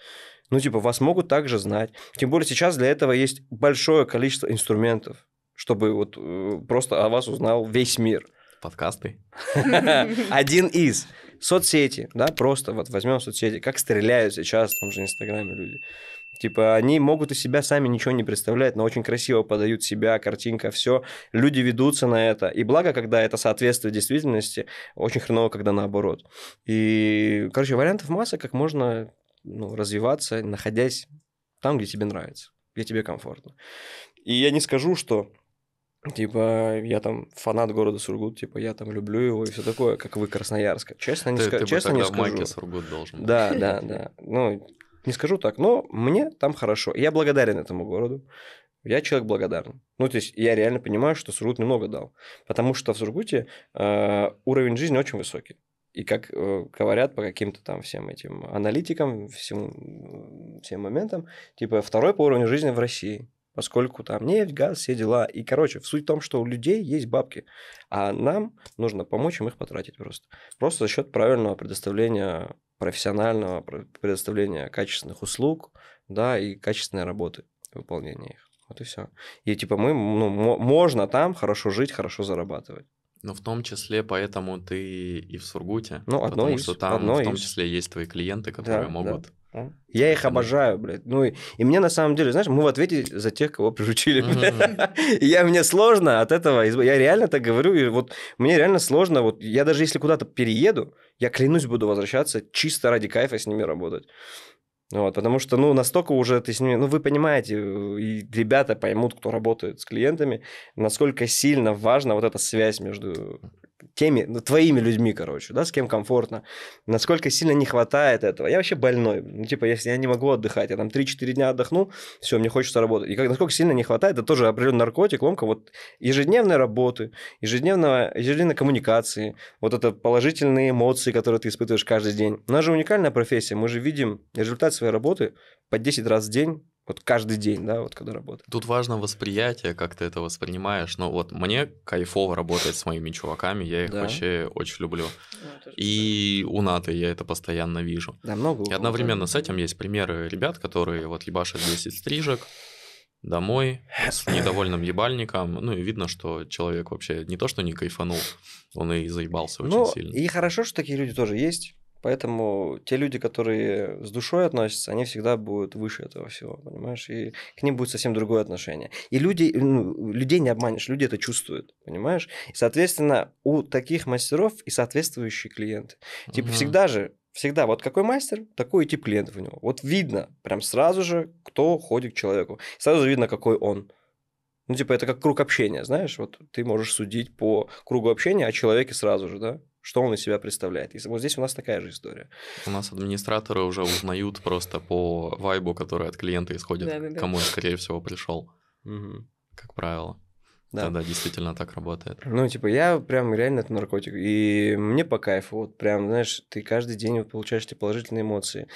Ну, типа, вас могут также знать. Тем более сейчас для этого есть большое количество инструментов, чтобы вот э, просто о вас узнал весь мир. Подкасты. Один из. Соцсети, да, просто вот возьмем соцсети. Как стреляют сейчас там же в Инстаграме люди. Типа, они могут из себя сами ничего не представлять, но очень красиво подают себя, картинка, все. Люди ведутся на это. И благо, когда это соответствует действительности, очень хреново, когда наоборот. И, короче, вариантов масса, как можно ну, развиваться, находясь там, где тебе нравится, где тебе комфортно. И я не скажу, что Типа, я там фанат города Сургут, типа, я там люблю его и все такое, как вы Красноярска. Честно, ты, не, ты ска... честно не скажу. Майке Сургут должен. Да, да, да. Ну, не скажу так, но мне там хорошо. Я благодарен этому городу. Я человек благодарен. Ну, то есть я реально понимаю, что Сургут немного дал. Потому что в Сургуте э, уровень жизни очень высокий. И как э, говорят по каким-то там всем этим аналитикам, всем, всем моментам, типа второй по уровню жизни в России поскольку там нефть, газ, все дела. И, короче, в суть в том, что у людей есть бабки, а нам нужно помочь им их потратить просто. Просто за счет правильного предоставления профессионального предоставления качественных услуг, да, и качественной работы выполнения их. Вот и все. И типа мы, ну, можно там хорошо жить, хорошо зарабатывать. Ну, в том числе, поэтому ты и в Сургуте. Ну, одно потому из, что там одно в том из. числе есть твои клиенты, которые да, могут да. Я их обожаю, блядь. Ну, и, и мне на самом деле, знаешь, мы в ответе за тех, кого приручили. Mm-hmm. я, мне сложно от этого, я реально так говорю, и вот мне реально сложно, вот я даже если куда-то перееду, я клянусь буду возвращаться чисто ради кайфа с ними работать. Вот, потому что, ну, настолько уже ты с ними, ну, вы понимаете, и ребята поймут, кто работает с клиентами, насколько сильно важна вот эта связь между теми, ну, твоими людьми, короче, да, с кем комфортно, насколько сильно не хватает этого. Я вообще больной, ну, типа, если я не могу отдыхать, я там 3-4 дня отдохну, все, мне хочется работать. И как, насколько сильно не хватает, это тоже определенный наркотик, ломка вот ежедневной работы, ежедневного, ежедневной коммуникации, вот это положительные эмоции, которые ты испытываешь каждый день. У нас же уникальная профессия, мы же видим результат своей работы по 10 раз в день, вот каждый день, да, вот когда работаю. Тут важно восприятие, как ты это воспринимаешь. Но вот мне кайфово работать с моими чуваками, я их да. вообще очень люблю. Ну, и у НАТО я это постоянно вижу. Да, много. И одновременно с этим есть примеры ребят, которые вот ебашат 10 стрижек, домой с недовольным ебальником. Ну и видно, что человек вообще не то, что не кайфанул, он и заебался очень ну, сильно. И хорошо, что такие люди тоже есть. Поэтому те люди, которые с душой относятся, они всегда будут выше этого всего, понимаешь? И к ним будет совсем другое отношение. И люди, ну, людей не обманешь, люди это чувствуют, понимаешь? И, соответственно, у таких мастеров и соответствующие клиенты. Угу. Типа всегда же Всегда вот какой мастер, такой и тип клиентов у него. Вот видно прям сразу же, кто ходит к человеку. Сразу видно, какой он. Ну, типа, это как круг общения, знаешь, вот ты можешь судить по кругу общения о человеке сразу же, да? что он из себя представляет. И вот здесь у нас такая же история. У нас администраторы уже узнают просто по вайбу, который от клиента исходит, да, кому он, скорее всего, пришел, как правило. Да. да, да, действительно так работает. Ну, типа, я прям реально это наркотик. И мне по кайфу, вот прям, знаешь, ты каждый день получаешь эти положительные эмоции.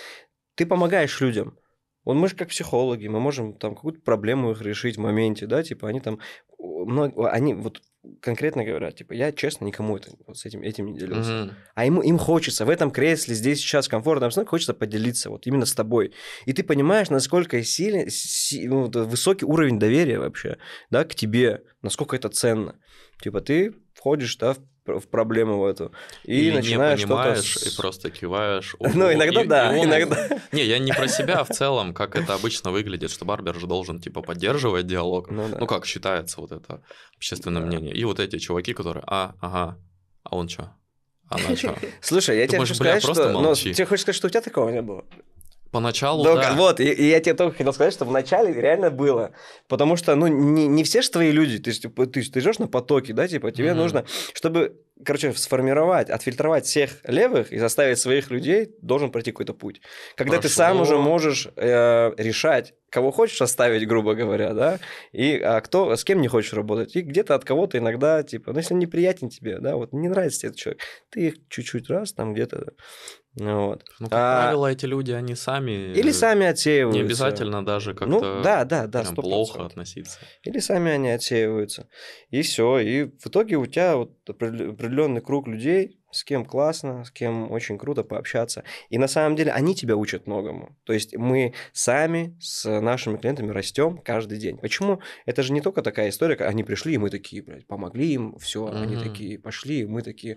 Ты помогаешь людям. Вот мы же как психологи, мы можем там какую-то проблему их решить в моменте, да, типа они там, много, они вот конкретно говоря, типа, я честно никому это, вот с этим, этим не делюсь, Mm-hmm. А ему, им хочется в этом кресле, здесь сейчас комфортно, обстановка, хочется поделиться вот именно с тобой. И ты понимаешь, насколько сильный си, ну, высокий уровень доверия вообще, да, к тебе, насколько это ценно. Типа, ты входишь, да, в в проблему в эту. И Или начинаешь не понимаешь что и просто киваешь. Ого. Ну, иногда и, да, и он... иногда. Не, я не про себя, а в целом, как это обычно выглядит, что барбер же должен, типа, поддерживать диалог. Ну, да. ну как считается вот это общественное да. мнение. И вот эти чуваки, которые, а, ага, а он что? Она чё Слушай, я тебе хочу сказать, что... Ну, тебе хочешь сказать, что у тебя такого не было? Поначалу, Только, ну да. Вот, и, и я тебе только хотел сказать, что вначале реально было. Потому что, ну, не, не все же твои люди. Ты, типа, ты, ты живешь на потоке, да, типа, тебе mm-hmm. нужно, чтобы, короче, сформировать, отфильтровать всех левых и заставить своих людей, должен пройти какой-то путь. Когда Хорошо. ты сам уже можешь э, решать, кого хочешь оставить, грубо говоря, да, и а кто, с кем не хочешь работать, и где-то от кого-то иногда, типа, ну, если неприятен тебе, да, вот не нравится тебе этот человек, ты их чуть-чуть раз там где-то ну вот. Ну, как а... правило, эти люди, они сами... Или сами отсеиваются. Не обязательно даже как-то ну, да, да, да, плохо относиться. Или сами они отсеиваются. И все. И в итоге у тебя вот определенный круг людей, с кем классно, с кем очень круто пообщаться. И на самом деле они тебя учат многому. То есть мы сами с нашими клиентами растем каждый день. Почему? Это же не только такая история, как они пришли, и мы такие, блядь, помогли им, все, mm-hmm. они такие пошли, и мы такие,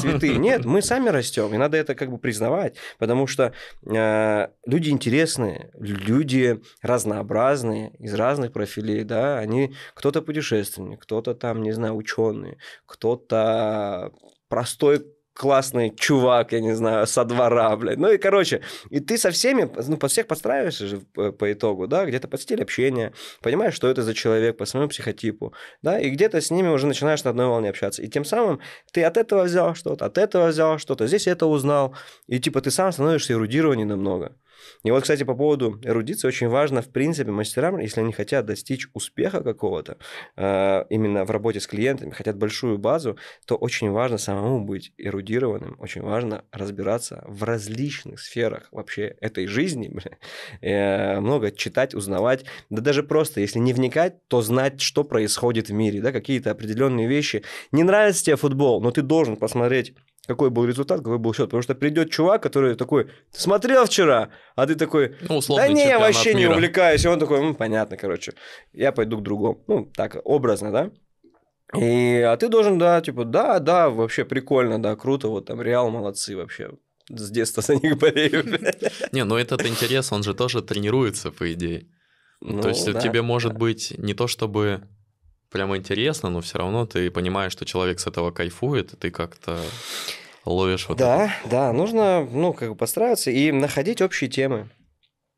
цветы. Нет, мы сами растем, и надо это как бы признавать, потому что а, люди интересные, люди разнообразные, из разных профилей, да, они кто-то путешественник, кто-то там, не знаю, ученый, кто-то простой классный чувак, я не знаю, со двора, блядь. Ну и, короче, и ты со всеми, ну, под всех подстраиваешься же по, э, по итогу, да, где-то под стиль общения, понимаешь, что это за человек по своему психотипу, да, и где-то с ними уже начинаешь на одной волне общаться. И тем самым ты от этого взял что-то, от этого взял что-то, здесь это узнал, и, типа, ты сам становишься эрудированнее намного. И вот, кстати, по поводу эрудиции очень важно, в принципе, мастерам, если они хотят достичь успеха какого-то, э, именно в работе с клиентами, хотят большую базу, то очень важно самому быть эрудированным, очень важно разбираться в различных сферах вообще этой жизни, э, много читать, узнавать, да даже просто, если не вникать, то знать, что происходит в мире, да, какие-то определенные вещи. Не нравится тебе футбол, но ты должен посмотреть какой был результат, какой был счет. Потому что придет чувак, который такой, смотрел вчера, а ты такой, ну, да не, я вообще мира. не увлекаюсь. И он такой, ну, понятно, короче, я пойду к другому. Ну, так, образно, да? И, а ты должен, да, типа, да, да, вообще прикольно, да, круто, вот там Реал молодцы вообще, с детства за них болею. Не, ну этот интерес, он же тоже тренируется, по идее. то ну есть э, да, тебе может быть не то чтобы прямо интересно, но все равно ты понимаешь, что человек с этого кайфует, и ты как-то ловишь вот да, это. Да, нужно, ну, как бы постараться и находить общие темы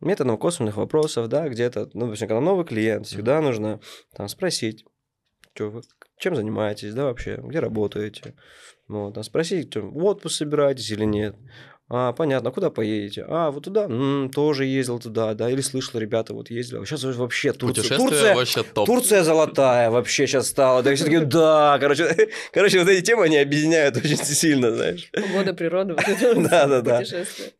методом косвенных вопросов, да, где-то, ну, допустим, когда новый клиент, всегда mm-hmm. нужно там спросить, что вы, чем занимаетесь, да, вообще, где работаете, вот, там спросить, что, в отпуск собираетесь или нет, а, понятно, куда поедете? А, вот туда? М-м, тоже ездил туда, да, или слышал, ребята вот ездили. Сейчас а вообще Турция. Турция, вообще топ. Турция золотая вообще сейчас стала. Да, все таки да, короче, короче, вот эти темы, они объединяют очень сильно, знаешь. Погода, природа, вот да, да, да.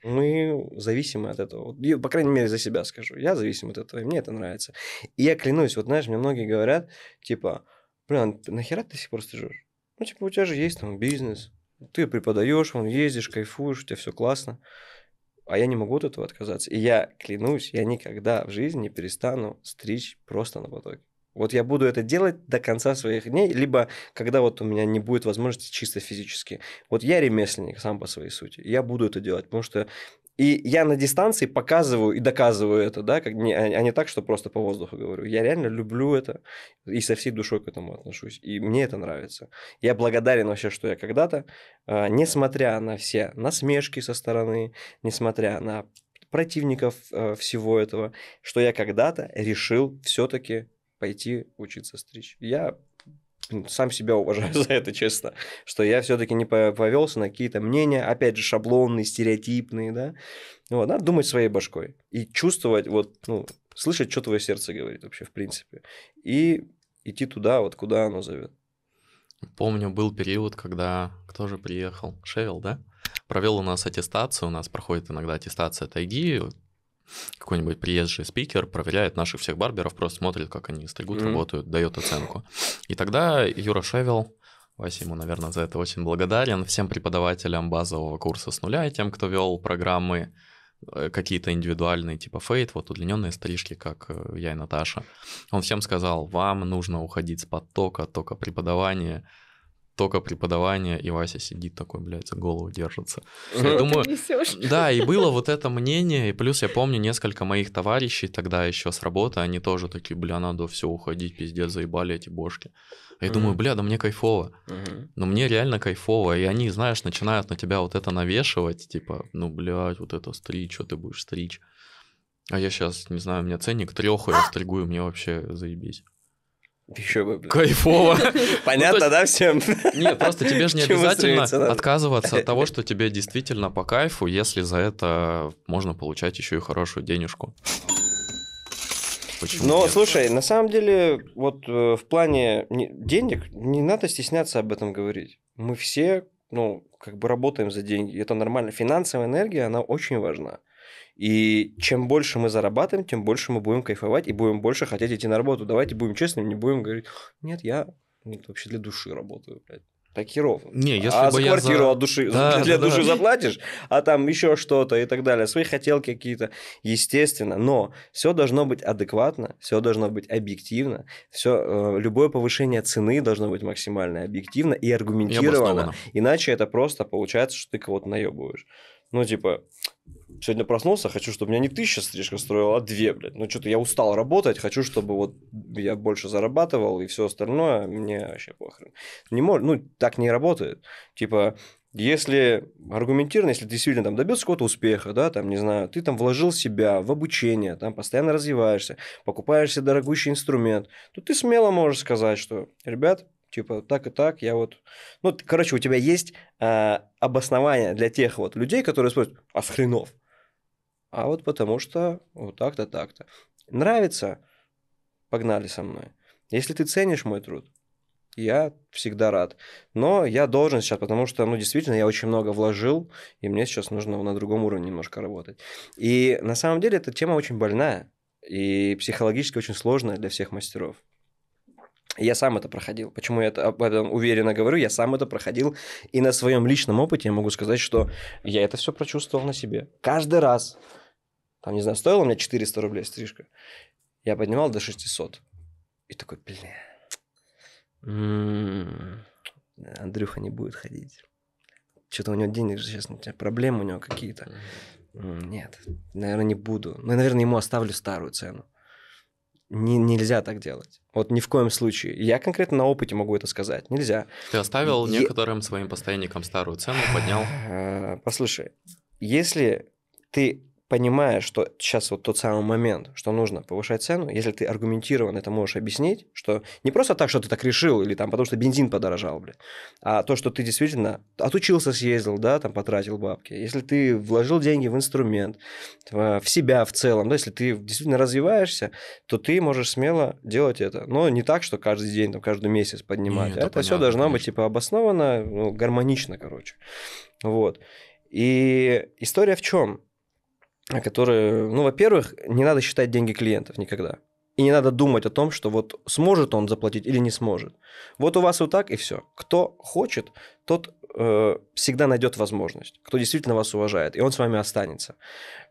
Мы зависимы от этого. по крайней мере, за себя скажу. Я зависим от этого, и мне это нравится. И я клянусь, вот знаешь, мне многие говорят, типа, блин, а нахера ты до сих пор стыжишь? Ну, типа, у тебя же есть там бизнес, ты преподаешь, он ездишь, кайфуешь, у тебя все классно. А я не могу от этого отказаться. И я клянусь, я никогда в жизни не перестану стричь просто на потоке. Вот я буду это делать до конца своих дней, либо когда вот у меня не будет возможности чисто физически. Вот я ремесленник сам по своей сути. Я буду это делать, потому что и я на дистанции показываю и доказываю это, да, как, не, а, а не так, что просто по воздуху говорю. Я реально люблю это и со всей душой к этому отношусь. И мне это нравится. Я благодарен вообще, что я когда-то, э, несмотря на все насмешки со стороны, несмотря на противников э, всего этого, что я когда-то решил все-таки пойти учиться стричь. Я сам себя уважаю за это, честно, что я все-таки не повелся на какие-то мнения, опять же, шаблонные, стереотипные, да. Вот, надо думать своей башкой и чувствовать, вот, ну, слышать, что твое сердце говорит вообще, в принципе, и идти туда, вот, куда оно зовет. Помню, был период, когда кто же приехал? Шевел, да? Провел у нас аттестацию, у нас проходит иногда аттестация тайги, какой-нибудь приезжий спикер проверяет наших всех барберов, просто смотрит, как они стригут, mm-hmm. работают, дает оценку. И тогда Юра Шевел, Вася ему, наверное, за это очень благодарен, всем преподавателям базового курса с нуля и тем, кто вел программы э, какие-то индивидуальные, типа фейт, вот удлиненные стрижки, как э, я и Наташа. Он всем сказал, вам нужно уходить с потока, тока преподавания, только преподавание, и Вася сидит такой, блядь, за голову держится. Я думаю, да, и было вот это мнение, и плюс я помню несколько моих товарищей тогда еще с работы, они тоже такие, бля, надо все уходить, пиздец, заебали эти бошки. А я думаю, бля, да мне кайфово. Но ну, мне реально кайфово, и они, знаешь, начинают на тебя вот это навешивать, типа, ну, блядь, вот это стричь, что ты будешь стричь. А я сейчас, не знаю, у меня ценник трех, я а! стригу, и мне вообще заебись. Еще бы, блин. Кайфово. Понятно, ну, да, всем? Нет, просто тебе же не обязательно отказываться от того, что тебе действительно по кайфу, если за это можно получать еще и хорошую денежку. Почему Но ну, нет? слушай, на самом деле, вот э, в плане денег не надо стесняться об этом говорить. Мы все, ну, как бы работаем за деньги. Это нормально. Финансовая энергия, она очень важна. И чем больше мы зарабатываем, тем больше мы будем кайфовать и будем больше хотеть идти на работу. Давайте будем честными, не будем говорить, нет, я ну, вообще для души работаю, блядь. Рокеров. Не, а если а бы за квартиру за... от души, да, для да, души да. заплатишь, а там еще что-то и так далее. Свои хотелки какие-то, естественно. Но все должно быть адекватно, все должно быть объективно, все, э, любое повышение цены должно быть максимально объективно и аргументировано. И Иначе это просто получается, что ты кого-то наебываешь. Ну, типа, Сегодня проснулся, хочу, чтобы меня не тысяча стрижка строила, а две, блядь. Ну, что-то я устал работать, хочу, чтобы вот я больше зарабатывал и все остальное, мне вообще похрен. Не мож... Ну, так не работает. Типа, если аргументированно, если ты действительно там добился какого-то успеха, да, там, не знаю, ты там вложил себя в обучение, там постоянно развиваешься, покупаешь себе дорогущий инструмент, то ты смело можешь сказать, что, ребят, типа так и так, я вот... Ну, короче, у тебя есть э, обоснование для тех вот людей, которые спросят, а с хренов? а вот потому что вот так-то, так-то. Нравится? Погнали со мной. Если ты ценишь мой труд, я всегда рад. Но я должен сейчас, потому что, ну, действительно, я очень много вложил, и мне сейчас нужно на другом уровне немножко работать. И на самом деле эта тема очень больная и психологически очень сложная для всех мастеров. Я сам это проходил. Почему я это, об этом уверенно говорю? Я сам это проходил. И на своем личном опыте я могу сказать, что я это все прочувствовал на себе. Каждый раз, там, не знаю, стоила мне 400 рублей стрижка. Я поднимал до 600. И такой, блин, м-м-м. Андрюха не будет ходить. Что-то у него денег же сейчас, у тебя проблемы у него какие-то. М-м, нет, наверное, не буду. Ну, наверное, ему оставлю старую цену. Не, нельзя так делать. Вот ни в коем случае. Я конкретно на опыте могу это сказать. Нельзя. Ты оставил е... некоторым своим постоянникам старую цену, поднял. Э, послушай, если ты понимая, что сейчас вот тот самый момент, что нужно повышать цену, если ты аргументированно это можешь объяснить, что не просто так, что ты так решил, или там потому что бензин подорожал, блядь, а то, что ты действительно отучился, съездил, да, там потратил бабки, если ты вложил деньги в инструмент, в себя в целом, да, если ты действительно развиваешься, то ты можешь смело делать это. Но не так, что каждый день, там, каждый месяц поднимать. Нет, это понятно, все должно конечно. быть типа обосновано, ну, гармонично, короче. Вот. И история в чем? которые, ну, во-первых, не надо считать деньги клиентов никогда. И не надо думать о том, что вот сможет он заплатить или не сможет. Вот у вас вот так и все. Кто хочет, тот э, всегда найдет возможность. Кто действительно вас уважает, и он с вами останется.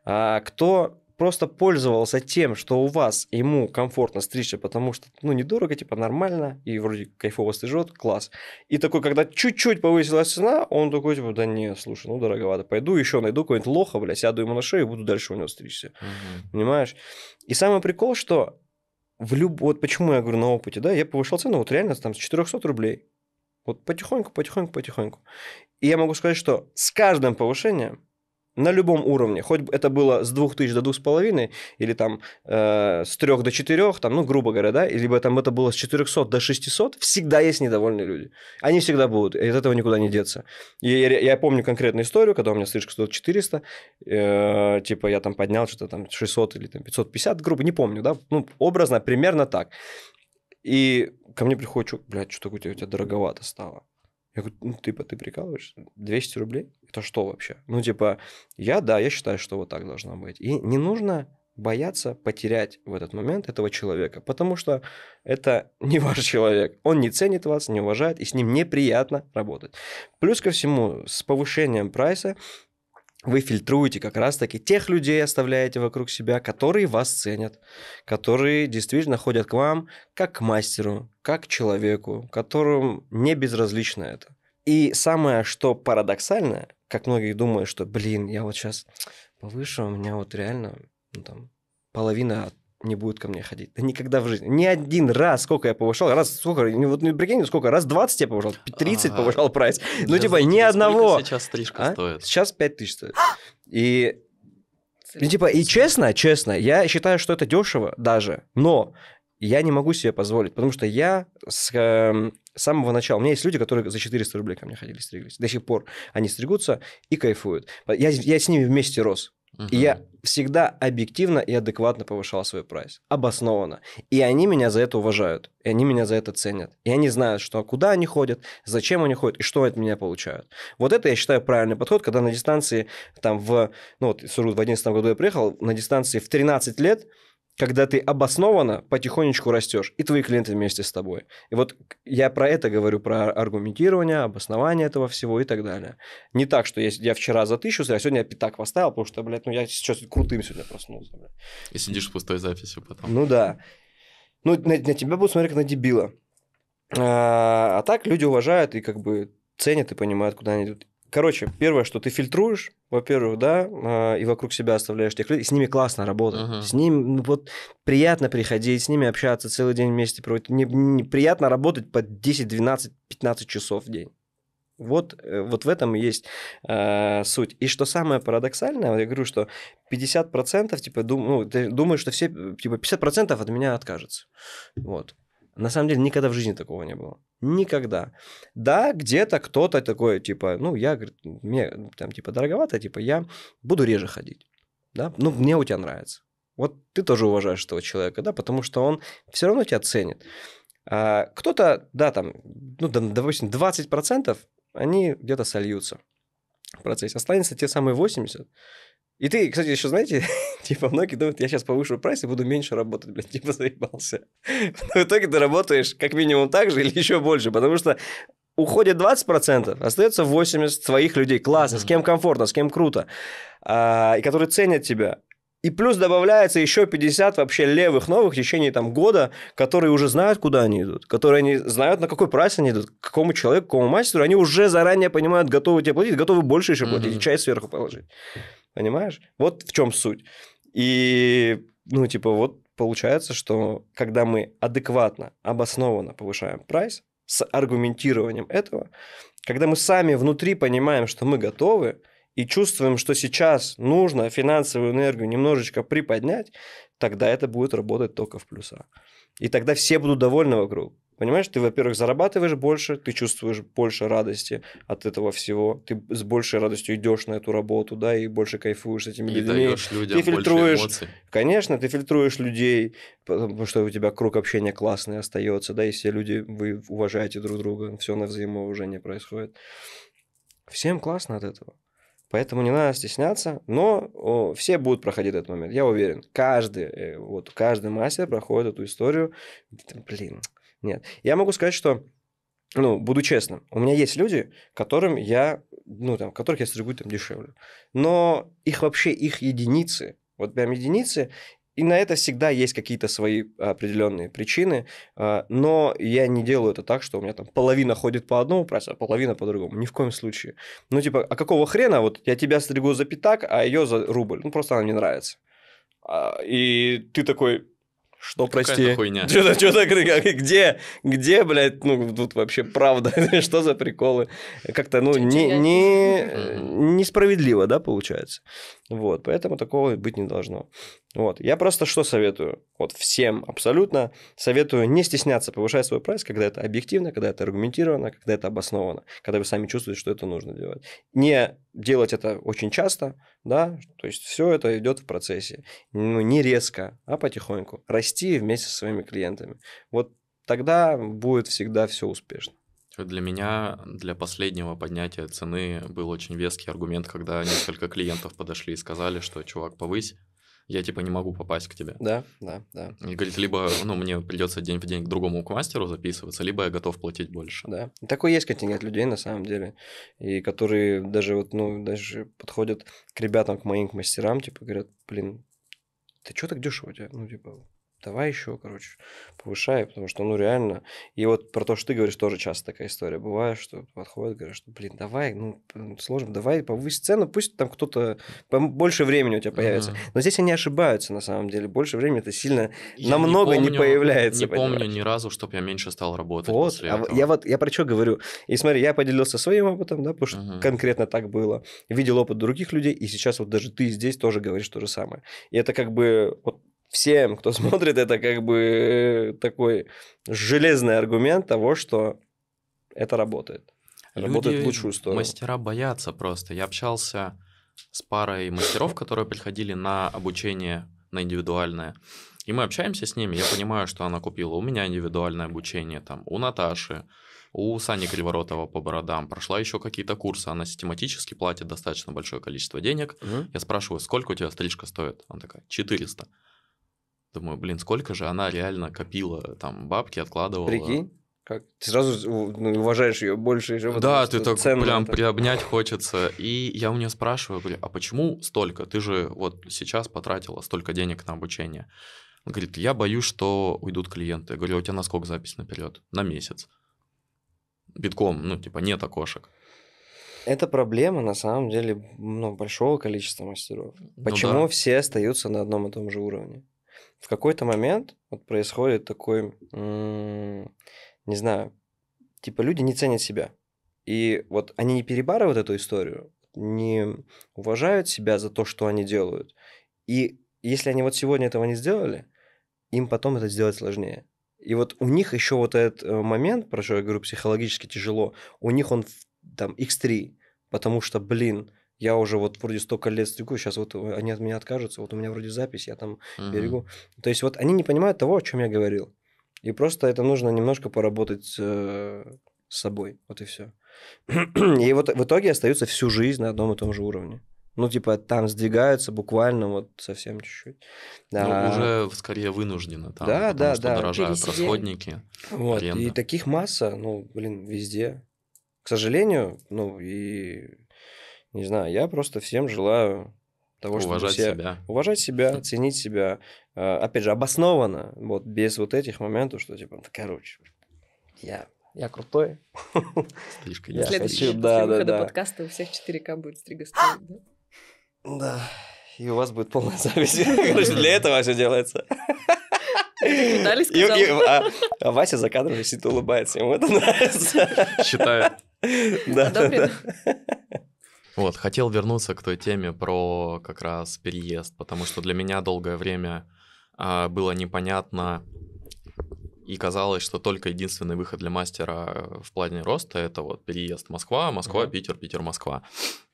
А кто просто пользовался тем, что у вас ему комфортно стричься, потому что, ну, недорого, типа, нормально, и вроде кайфово стрижет, класс. И такой, когда чуть-чуть повысилась цена, он такой, типа, да не, слушай, ну, дороговато, пойду еще найду какой-нибудь лоха, бля, сяду ему на шею и буду дальше у него стричься, угу. понимаешь? И самый прикол, что в люб... вот почему я говорю на опыте, да, я повышал цену вот реально там с 400 рублей. Вот потихоньку, потихоньку, потихоньку. И я могу сказать, что с каждым повышением на любом уровне, хоть это было с 2000 до 2,5, или там э, с 3 до 4, там, ну, грубо говоря, да, либо там это было с 400 до 600, всегда есть недовольные люди. Они всегда будут, и от этого никуда не деться. И я, я помню конкретную историю, когда у меня слишком стоит 400, э, типа я там поднял что-то там 600 или там 550, грубо, не помню, да, ну, образно, примерно так. И ко мне приходит блядь, что то у тебя у тебя дороговато стало. Я говорю, ну, типа, ты прикалываешься? 200 рублей? Это что вообще? Ну, типа, я, да, я считаю, что вот так должно быть. И не нужно бояться потерять в этот момент этого человека, потому что это не ваш человек. Он не ценит вас, не уважает, и с ним неприятно работать. Плюс ко всему, с повышением прайса вы фильтруете как раз-таки тех людей, оставляете вокруг себя, которые вас ценят, которые действительно ходят к вам как к мастеру, как к человеку, которым не безразлично это. И самое, что парадоксальное, как многие думают, что, блин, я вот сейчас повыше, а у меня вот реально ну, там, половина не будет ко мне ходить. Да никогда в жизни. Ни один раз, сколько я повышал, раз сколько, вот не ну, прикинь, сколько, раз 20 я повышал, 30 а повышал прайс. Ну, типа, ни одного. сейчас стрижка а? стоит? Сейчас 5 тысяч стоит. И ну, типа, и честно, честно, я считаю, что это дешево даже, но я не могу себе позволить, потому что я с э, самого начала... У меня есть люди, которые за 400 рублей ко мне ходили, стриглись. До сих пор они стригутся и кайфуют. Я, я с ними вместе рос. Uh-huh. Я всегда объективно и адекватно повышал свой прайс. Обоснованно. И они меня за это уважают. И они меня за это ценят. И они знают, что куда они ходят, зачем они ходят и что от меня получают. Вот это, я считаю, правильный подход, когда на дистанции, там, в... Ну, вот, в 2011 году я приехал, на дистанции в 13 лет – когда ты обоснованно потихонечку растешь, и твои клиенты вместе с тобой. И вот я про это говорю, про аргументирование, обоснование этого всего и так далее. Не так, что я, я вчера за тысячу, а сегодня я пятак поставил, потому что, блядь, ну я сейчас крутым сегодня проснулся. Блядь. И сидишь в пустой записи потом. Ну да. Ну, на, на тебя будут смотреть как на дебила. А, а так люди уважают и как бы ценят и понимают, куда они идут. Короче, первое, что ты фильтруешь, во-первых, да, а, и вокруг себя оставляешь тех людей, с ними классно работать, uh-huh. с ними ну, вот приятно приходить, с ними общаться, целый день вместе проводить. Не мне приятно работать по 10, 12, 15 часов в день. Вот, э, вот в этом есть э, суть. И что самое парадоксальное, я говорю, что 50% типа, дум, ну, ты что все, э, типа, 50% от меня откажется. Вот. На самом деле никогда в жизни такого не было. Никогда. Да, где-то кто-то такой, типа, ну, я, говорит, мне там, типа, дороговато, типа, я буду реже ходить. Да? Ну, мне у тебя нравится. Вот ты тоже уважаешь этого человека, да, потому что он все равно тебя ценит. А кто-то, да, там, ну, допустим, 20% они где-то сольются в процессе. Останется те самые 80, и ты, кстати, еще знаете, типа многие думают, я сейчас повышу прайс и буду меньше работать, блядь, типа заебался. Но в итоге ты работаешь как минимум так же или еще больше, потому что уходит 20%, остается 80 твоих людей. Классно, с кем комфортно, с кем круто. А, и которые ценят тебя. И плюс добавляется еще 50 вообще левых новых в течение там, года, которые уже знают, куда они идут, которые они знают, на какой прайс они идут, к какому человеку, к какому мастеру, они уже заранее понимают, готовы тебе платить, готовы больше еще платить, mm-hmm. и чай сверху положить. Понимаешь? Вот в чем суть. И, ну, типа, вот получается, что когда мы адекватно, обоснованно повышаем прайс с аргументированием этого, когда мы сами внутри понимаем, что мы готовы, и чувствуем, что сейчас нужно финансовую энергию немножечко приподнять, тогда это будет работать только в плюса. И тогда все будут довольны вокруг. Понимаешь, ты, во-первых, зарабатываешь больше, ты чувствуешь больше радости от этого всего, ты с большей радостью идешь на эту работу, да, и больше кайфуешь с этими и людьми. Даешь людям ты фильтруешь, эмоций. конечно, ты фильтруешь людей, потому что у тебя круг общения классный остается, да, и все люди, вы уважаете друг друга, все на взаимоуважение происходит. Всем классно от этого. Поэтому не надо стесняться, но о, все будут проходить этот момент, я уверен. Каждый, э, вот каждый мастер проходит эту историю. Блин, нет. Я могу сказать, что ну, буду честным, у меня есть люди, которым я, ну, там, которых я стригу там дешевле. Но их вообще, их единицы, вот прям единицы, и на это всегда есть какие-то свои определенные причины, а, но я не делаю это так, что у меня там половина ходит по одному прайсу, а половина по другому. Ни в коем случае. Ну, типа, а какого хрена вот я тебя стригу за пятак, а ее за рубль? Ну, просто она мне нравится. А, и ты такой, что, Какая прости? хуйня. Что-то, что-то, где, где, блядь, ну, тут вообще правда, что за приколы? Как-то, ну, не, не, несправедливо, да, получается. Вот, поэтому такого быть не должно. Вот, я просто что советую? Вот всем абсолютно советую не стесняться повышать свой прайс, когда это объективно, когда это аргументировано, когда это обосновано, когда вы сами чувствуете, что это нужно делать. Не делать это очень часто, да, то есть все это идет в процессе, ну, не резко, а потихоньку, расти вместе со своими клиентами. Вот тогда будет всегда все успешно. Для меня, для последнего поднятия цены был очень веский аргумент, когда несколько клиентов подошли и сказали, что, чувак, повысь, я типа не могу попасть к тебе. Да, да, да. И говорит, либо ну, мне придется день в день к другому к мастеру записываться, либо я готов платить больше. Да. такой есть контингент людей на самом деле, и которые даже вот, ну, даже подходят к ребятам, к моим, к мастерам, типа говорят, блин, ты что так дешево у тебя? Ну, типа, давай еще, короче, повышай, потому что, ну, реально. И вот про то, что ты говоришь, тоже часто такая история бывает, что подходят, говорят, что, блин, давай, ну, сложно, давай повысь цену, пусть там кто-то, больше времени у тебя появится. Mm-hmm. Но здесь они ошибаются, на самом деле, больше времени это сильно, я намного не, помню, не появляется. Не понимаешь? помню ни разу, чтобы я меньше стал работать вот, после а этого. Я вот, я про что говорю. И смотри, я поделился своим опытом, да, потому что mm-hmm. конкретно так было. Видел опыт других людей, и сейчас вот даже ты здесь тоже говоришь то же самое. И это как бы вот всем, кто смотрит, это как бы э, такой железный аргумент того, что это работает. Люди, работает в лучшую сторону. Мастера боятся просто. Я общался с парой мастеров, которые приходили на обучение, на индивидуальное. И мы общаемся с ними, я понимаю, что она купила у меня индивидуальное обучение, там, у Наташи, у Сани Криворотова по бородам, прошла еще какие-то курсы, она систематически платит достаточно большое количество денег. Угу. Я спрашиваю, сколько у тебя стрижка стоит? Она такая, 400. Думаю, блин, сколько же она реально копила там бабки, откладывала. Прикинь. Как? Ты сразу ну, уважаешь ее больше. Еще, да, ты так прям это. приобнять хочется. И я у нее спрашиваю, говорю, а почему столько? Ты же вот сейчас потратила столько денег на обучение. Она говорит, я боюсь, что уйдут клиенты. Я говорю, «А у тебя на сколько запись наперед? На месяц. Битком, ну типа нет окошек. Это проблема, на самом деле, ну, большого количества мастеров. Ну почему ну, да. все остаются на одном и том же уровне? в какой-то момент вот происходит такой, не знаю, типа люди не ценят себя. И вот они не перебарывают эту историю, не уважают себя за то, что они делают. И если они вот сегодня этого не сделали, им потом это сделать сложнее. И вот у них еще вот этот э, момент, про что я говорю, психологически тяжело, у них он там X3, потому что, блин, я уже вот вроде столько лет стригу, сейчас вот э, они от меня откажутся, вот у меня вроде запись, я там угу. берегу. То есть вот они не понимают того, о чем я говорил. И просто это нужно немножко поработать э, с собой, вот и все. И вот в итоге остаются всю жизнь на одном и том же уровне. Ну, типа, там сдвигаются буквально вот совсем чуть-чуть. Ну, да. Ну, уже скорее вынуждено там, да, потому да, что да. дорожают Пересидели. расходники, вот, аренда. И таких масса, ну, блин, везде. К сожалению, ну, и не знаю, я просто всем желаю того, чтобы уважать все... себя. Уважать себя, ценить себя. А, опять же, обоснованно, вот без вот этих моментов, что типа, «Ну короче, я я крутой. Слишком. не Следующий, да, да, да. подкаста у всех 4К будет стрига да? Да, и у вас будет полная зависть. Короче, для этого все делается. Виталий И, и, а, а Вася за кадром сидит улыбается, ему это нравится. Считает. Да. Одобрен. Вот, хотел вернуться к той теме про как раз переезд, потому что для меня долгое время а, было непонятно и казалось, что только единственный выход для мастера в плане роста это вот переезд Москва, Москва, uh-huh. Питер, Питер, Москва.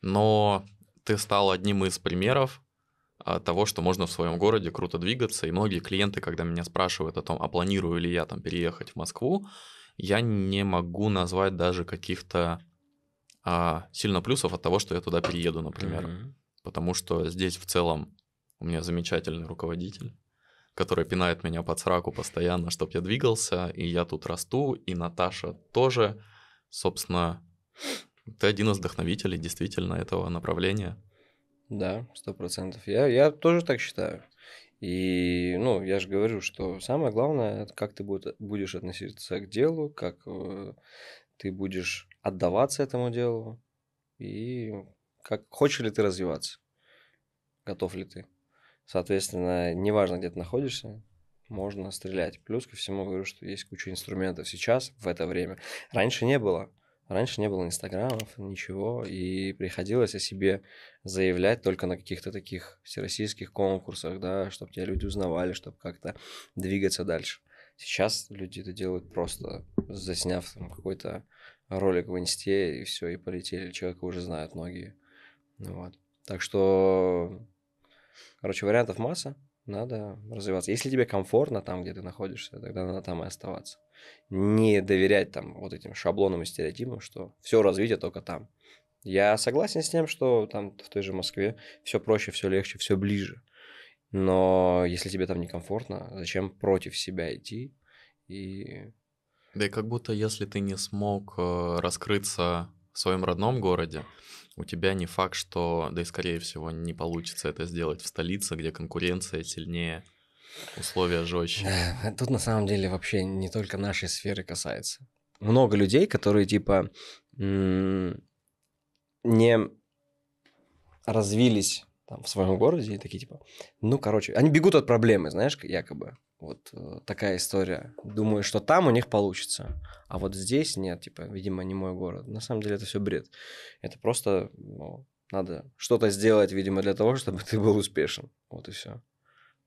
Но ты стал одним из примеров а, того, что можно в своем городе круто двигаться. И многие клиенты, когда меня спрашивают о том, а планирую ли я там переехать в Москву, я не могу назвать даже каких-то а сильно плюсов от того, что я туда перееду, например. Mm-hmm. Потому что здесь в целом у меня замечательный руководитель, который пинает меня под сраку постоянно, чтобы я двигался, и я тут расту, и Наташа тоже. Собственно, ты один из вдохновителей действительно этого направления. Да, сто процентов. Я, я тоже так считаю. И, ну, я же говорю, что самое главное, это как ты будешь относиться к делу, как э, ты будешь отдаваться этому делу и как хочешь ли ты развиваться, готов ли ты. Соответственно, неважно, где ты находишься, можно стрелять. Плюс ко всему говорю, что есть куча инструментов сейчас, в это время. Раньше не было. Раньше не было инстаграмов, ничего, и приходилось о себе заявлять только на каких-то таких всероссийских конкурсах, да, чтобы тебя люди узнавали, чтобы как-то двигаться дальше. Сейчас люди это делают просто, засняв там какой-то ролик в инсте, и все, и полетели. Человека уже знают многие. Вот. Так что, короче, вариантов масса. Надо развиваться. Если тебе комфортно там, где ты находишься, тогда надо там и оставаться. Не доверять там вот этим шаблонам и стереотипам, что все развитие только там. Я согласен с тем, что там в той же Москве все проще, все легче, все ближе. Но если тебе там некомфортно, зачем против себя идти и да и как будто если ты не смог э, раскрыться в своем родном городе, у тебя не факт, что, да и скорее всего, не получится это сделать в столице, где конкуренция сильнее, условия жестче. Тут на самом деле вообще не только нашей сферы касается. Много людей, которые типа не развились там, в своем городе и такие типа, ну короче, они бегут от проблемы, знаешь, якобы. Вот э, такая история. Думаю, что там у них получится. А вот здесь нет, типа, видимо, не мой город. На самом деле это все бред. Это просто ну, надо что-то сделать, видимо, для того, чтобы ты был успешен. Вот и все.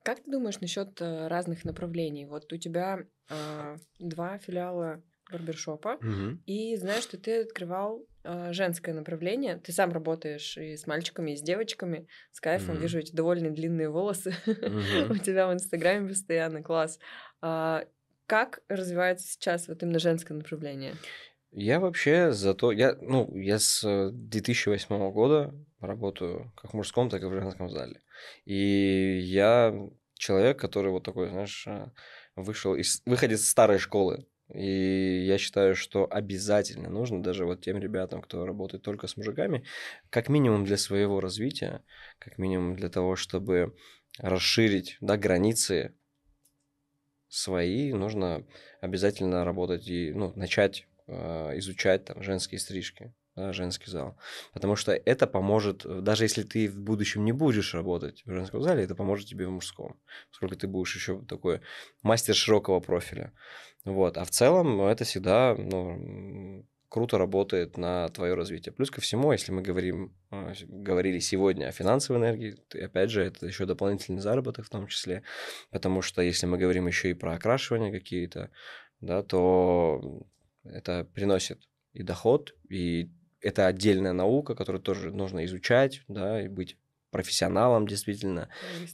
Как ты думаешь насчет э, разных направлений? Вот у тебя э, два филиала барбершопа, угу. и знаю, что ты открывал э, женское направление. Ты сам работаешь и с мальчиками, и с девочками. С кайфом угу. вижу эти довольно длинные волосы угу. у тебя в Инстаграме постоянно. Класс. А, как развивается сейчас вот именно женское направление? Я вообще за то... Я, ну, я с 2008 э, года работаю как в мужском, так и в женском зале. И я человек, который вот такой, знаешь, э, вышел из... выходит из старой школы. И я считаю, что обязательно нужно даже вот тем ребятам, кто работает только с мужиками, как минимум для своего развития, как минимум для того, чтобы расширить да, границы свои, нужно обязательно работать и ну, начать э, изучать там женские стрижки женский зал. Потому что это поможет, э, даже если ты в будущем не будешь работать в женском зале, это поможет тебе в мужском, поскольку ты будешь еще такой мастер широкого профиля. Вот. А в целом э, это всегда ну, круто работает на твое развитие. Плюс ко всему, если мы говорим, э, говорили сегодня о финансовой энергии, ты, опять же, это еще дополнительный заработок в том числе, потому что если мы говорим еще и про окрашивания какие-то, да, то это приносит и доход, и это отдельная наука, которую тоже нужно изучать, да, и быть профессионалом действительно.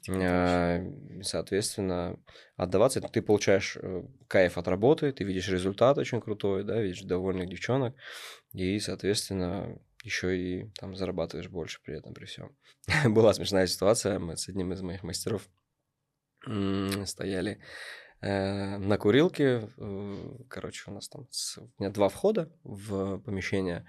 А, соответственно, отдаваться. Ты получаешь э, кайф от работы, ты видишь результат очень крутой, да, видишь довольных девчонок, и, соответственно, еще и там зарабатываешь больше при этом, при всем. Была смешная ситуация, мы с одним из моих мастеров стояли э, на курилке, короче, у нас там у меня два входа в помещение,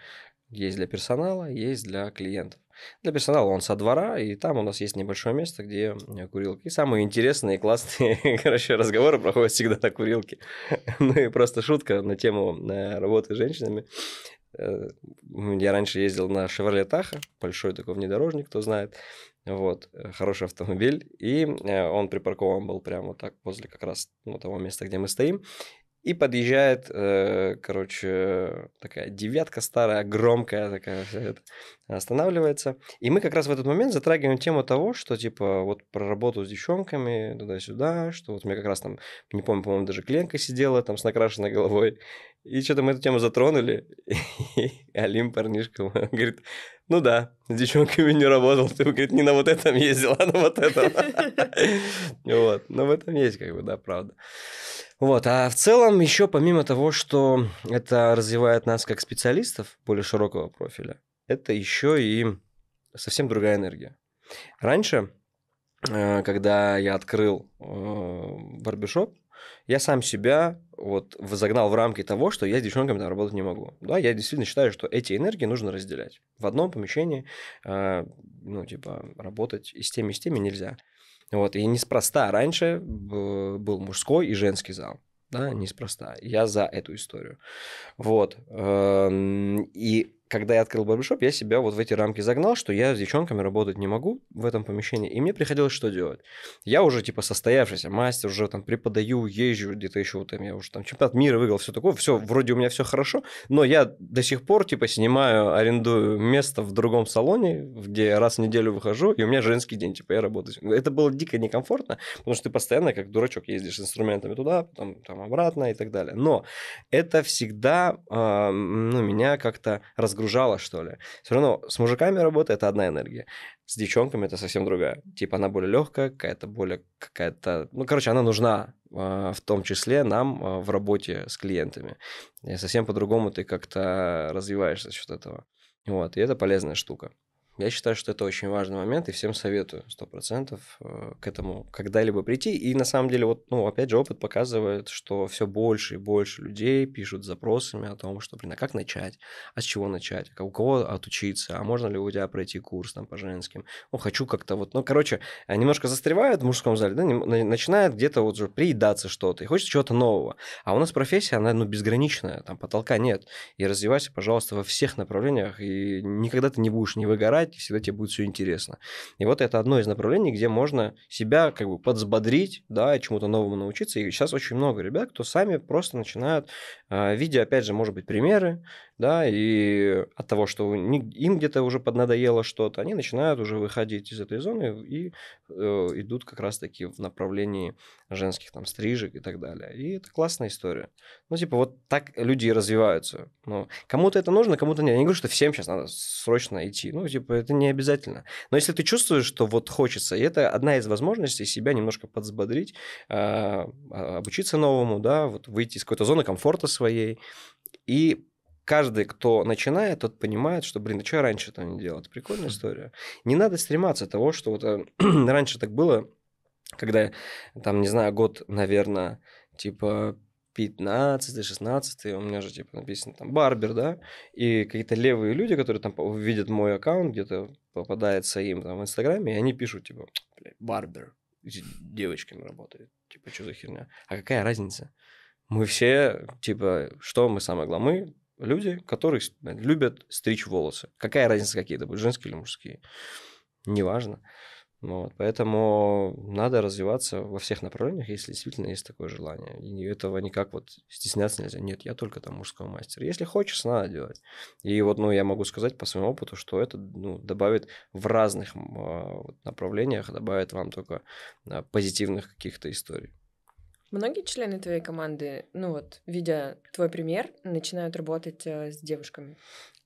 есть для персонала, есть для клиентов. Для персонала он со двора, и там у нас есть небольшое место, где э, курилки. И самые интересные, и классные, короче, разговоры проходят всегда на курилке. ну и просто шутка на тему э, работы с женщинами. Э, я раньше ездил на Chevrolet Tahoe, большой такой внедорожник, кто знает. Вот, хороший автомобиль. И он припаркован был прямо вот так возле как раз ну, того места, где мы стоим. И подъезжает, э, короче, такая девятка старая, громкая такая, вся это, останавливается. И мы как раз в этот момент затрагиваем тему того, что типа вот про работу с девчонками туда-сюда, что вот у меня как раз там, не помню, по-моему, даже Кленка сидела там с накрашенной головой. И что-то мы эту тему затронули, и Алим парнишка говорит, ну да, с девчонками не работал, ты, говорит, не на вот этом ездил, а на вот этом. Вот, но в этом есть как бы, да, правда. Вот, а в целом еще помимо того, что это развивает нас как специалистов более широкого профиля, это еще и совсем другая энергия. Раньше, э, когда я открыл э, барбершоп, я сам себя вот загнал в рамки того, что я с девчонками там работать не могу. Да, я действительно считаю, что эти энергии нужно разделять. В одном помещении, а, ну, типа, работать и с теми, и с теми нельзя. Вот, и неспроста раньше был мужской и женский зал. Да, неспроста. Я за эту историю. Вот. Эм, и когда я открыл барбершоп, я себя вот в эти рамки загнал, что я с девчонками работать не могу в этом помещении. И мне приходилось что делать? Я уже типа состоявшийся мастер, уже там преподаю, езжу где-то еще, вот там я уже там чемпионат мира выиграл, все такое, все, вроде у меня все хорошо, но я до сих пор типа снимаю, арендую место в другом салоне, где раз в неделю выхожу, и у меня женский день, типа я работаю. Это было дико некомфортно, потому что ты постоянно как дурачок ездишь с инструментами туда, потом там обратно и так далее. Но это всегда э, ну, меня как-то разгружает разгружала, что ли. Все равно с мужиками работа это одна энергия. С девчонками это совсем другая. Типа она более легкая, какая-то более какая-то... Ну, короче, она нужна а, в том числе нам а, в работе с клиентами. И совсем по-другому ты как-то развиваешься за счет этого. Вот, и это полезная штука. Я считаю, что это очень важный момент, и всем советую 100% э, к этому когда-либо прийти. И на самом деле, вот, ну, опять же, опыт показывает, что все больше и больше людей пишут запросами о том, что, блин, а как начать, а с чего начать, а у кого отучиться, а можно ли у тебя пройти курс там по женским, ну, хочу как-то вот, ну, короче, э, немножко застревают в мужском зале, да, начинает где-то вот же приедаться что-то, и хочется чего-то нового. А у нас профессия, она, ну, безграничная, там потолка нет, и развивайся, пожалуйста, во всех направлениях, и никогда ты не будешь не выгорать, читать, не всегда тебе будет все интересно. И вот это одно из направлений, где можно себя как бы подзбодрить, да, чему-то новому научиться. И сейчас очень много ребят, кто сами просто начинают а, видя, опять же, может быть, примеры, да, и от того, что им где-то уже поднадоело что-то, они начинают уже выходить из этой зоны и э, идут как раз-таки в направлении женских там стрижек и так далее. И это классная история. Ну, типа, вот так люди и развиваются. Но ну, кому-то это нужно, кому-то нет. Я не говорю, что всем сейчас надо срочно идти. Ну, типа, это не обязательно. Но если ты чувствуешь, что вот хочется, и это одна из возможностей себя немножко подзбодрить, э, а, а, обучиться новому, да, вот выйти из какой-то зоны комфорта своего, своей. И каждый, кто начинает, тот понимает, что, блин, а что я раньше этого не делал? Это прикольная история. Не надо стрематься того, что вот э, раньше так было, когда, там, не знаю, год, наверное, типа 15 16 у меня же типа написано там барбер, да, и какие-то левые люди, которые там видят мой аккаунт, где-то попадается им там в Инстаграме, и они пишут типа, барбер, девочками работает, типа, что за херня, а какая разница? Мы все, типа, что мы самое главное? Мы люди, которые любят стричь волосы. Какая разница, какие это будут, женские или мужские? Неважно. Ну вот, поэтому надо развиваться во всех направлениях, если действительно есть такое желание. И этого никак вот стесняться нельзя. Нет, я только там мужского мастера. Если хочешь, надо делать. И вот, ну, я могу сказать по своему опыту, что это ну, добавит в разных а, вот, направлениях, добавит вам только а, позитивных каких-то историй. Многие члены твоей команды, ну вот, видя твой пример, начинают работать э, с девушками?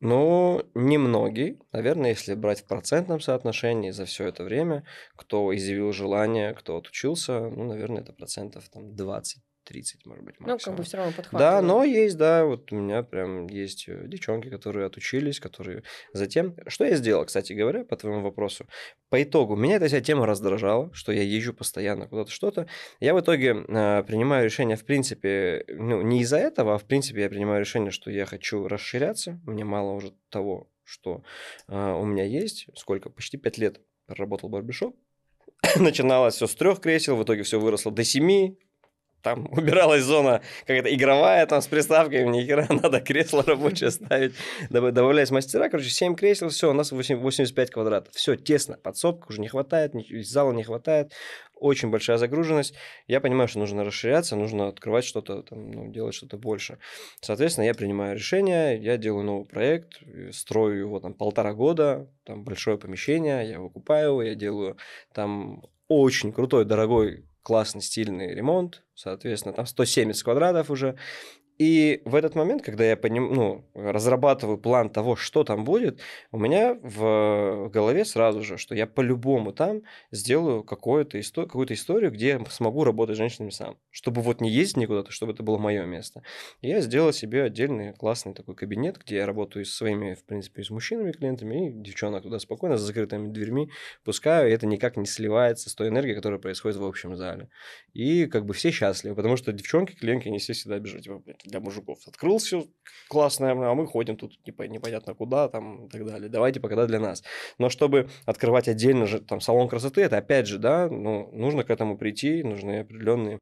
Ну, немногие. Наверное, если брать в процентном соотношении за все это время, кто изъявил желание, кто отучился, ну, наверное, это процентов там 20. 30, может быть, максимум. Ну, как бы все равно подхватывает. Да, но есть, да, вот у меня прям есть э, девчонки, которые отучились, которые затем... Что я сделал, кстати говоря, по твоему вопросу? По итогу, меня эта вся тема раздражала, что я езжу постоянно куда-то что-то. Я в итоге э, принимаю решение, в принципе, ну, не из-за этого, а в принципе я принимаю решение, что я хочу расширяться, мне мало уже того, что э, у меня есть, сколько, почти 5 лет проработал барбершоп, начиналось все с трех кресел, в итоге все выросло до семи, там убиралась зона какая-то игровая там с приставками, ни хера, надо кресло рабочее ставить, добавлялись мастера, короче, 7 кресел, все, у нас 8, 85 квадратов, все, тесно, подсобка уже не хватает, зала не хватает, очень большая загруженность, я понимаю, что нужно расширяться, нужно открывать что-то, там, ну, делать что-то больше. Соответственно, я принимаю решение, я делаю новый проект, э, строю его там полтора года, там большое помещение, я выкупаю его, я делаю там очень крутой, дорогой классный стильный ремонт, соответственно, там 170 квадратов уже, и в этот момент, когда я поним... ну, разрабатываю план того, что там будет, у меня в голове сразу же, что я по-любому там сделаю какую-то истор... какую то историю, где я смогу работать с женщинами сам. Чтобы вот не ездить никуда-то, чтобы это было мое место. И я сделал себе отдельный классный такой кабинет, где я работаю с своими, в принципе, с мужчинами клиентами, и девчонок туда спокойно, с закрытыми дверьми пускаю, и это никак не сливается с той энергией, которая происходит в общем зале. И как бы все счастливы, потому что девчонки, клиентки, не все всегда бежать типа, блядь, для мужиков. Открыл все классное, а мы ходим тут типа, непонятно куда там и так далее. Давайте пока для нас. Но чтобы открывать отдельно же там салон красоты, это опять же, да, ну, нужно к этому прийти, нужны определенные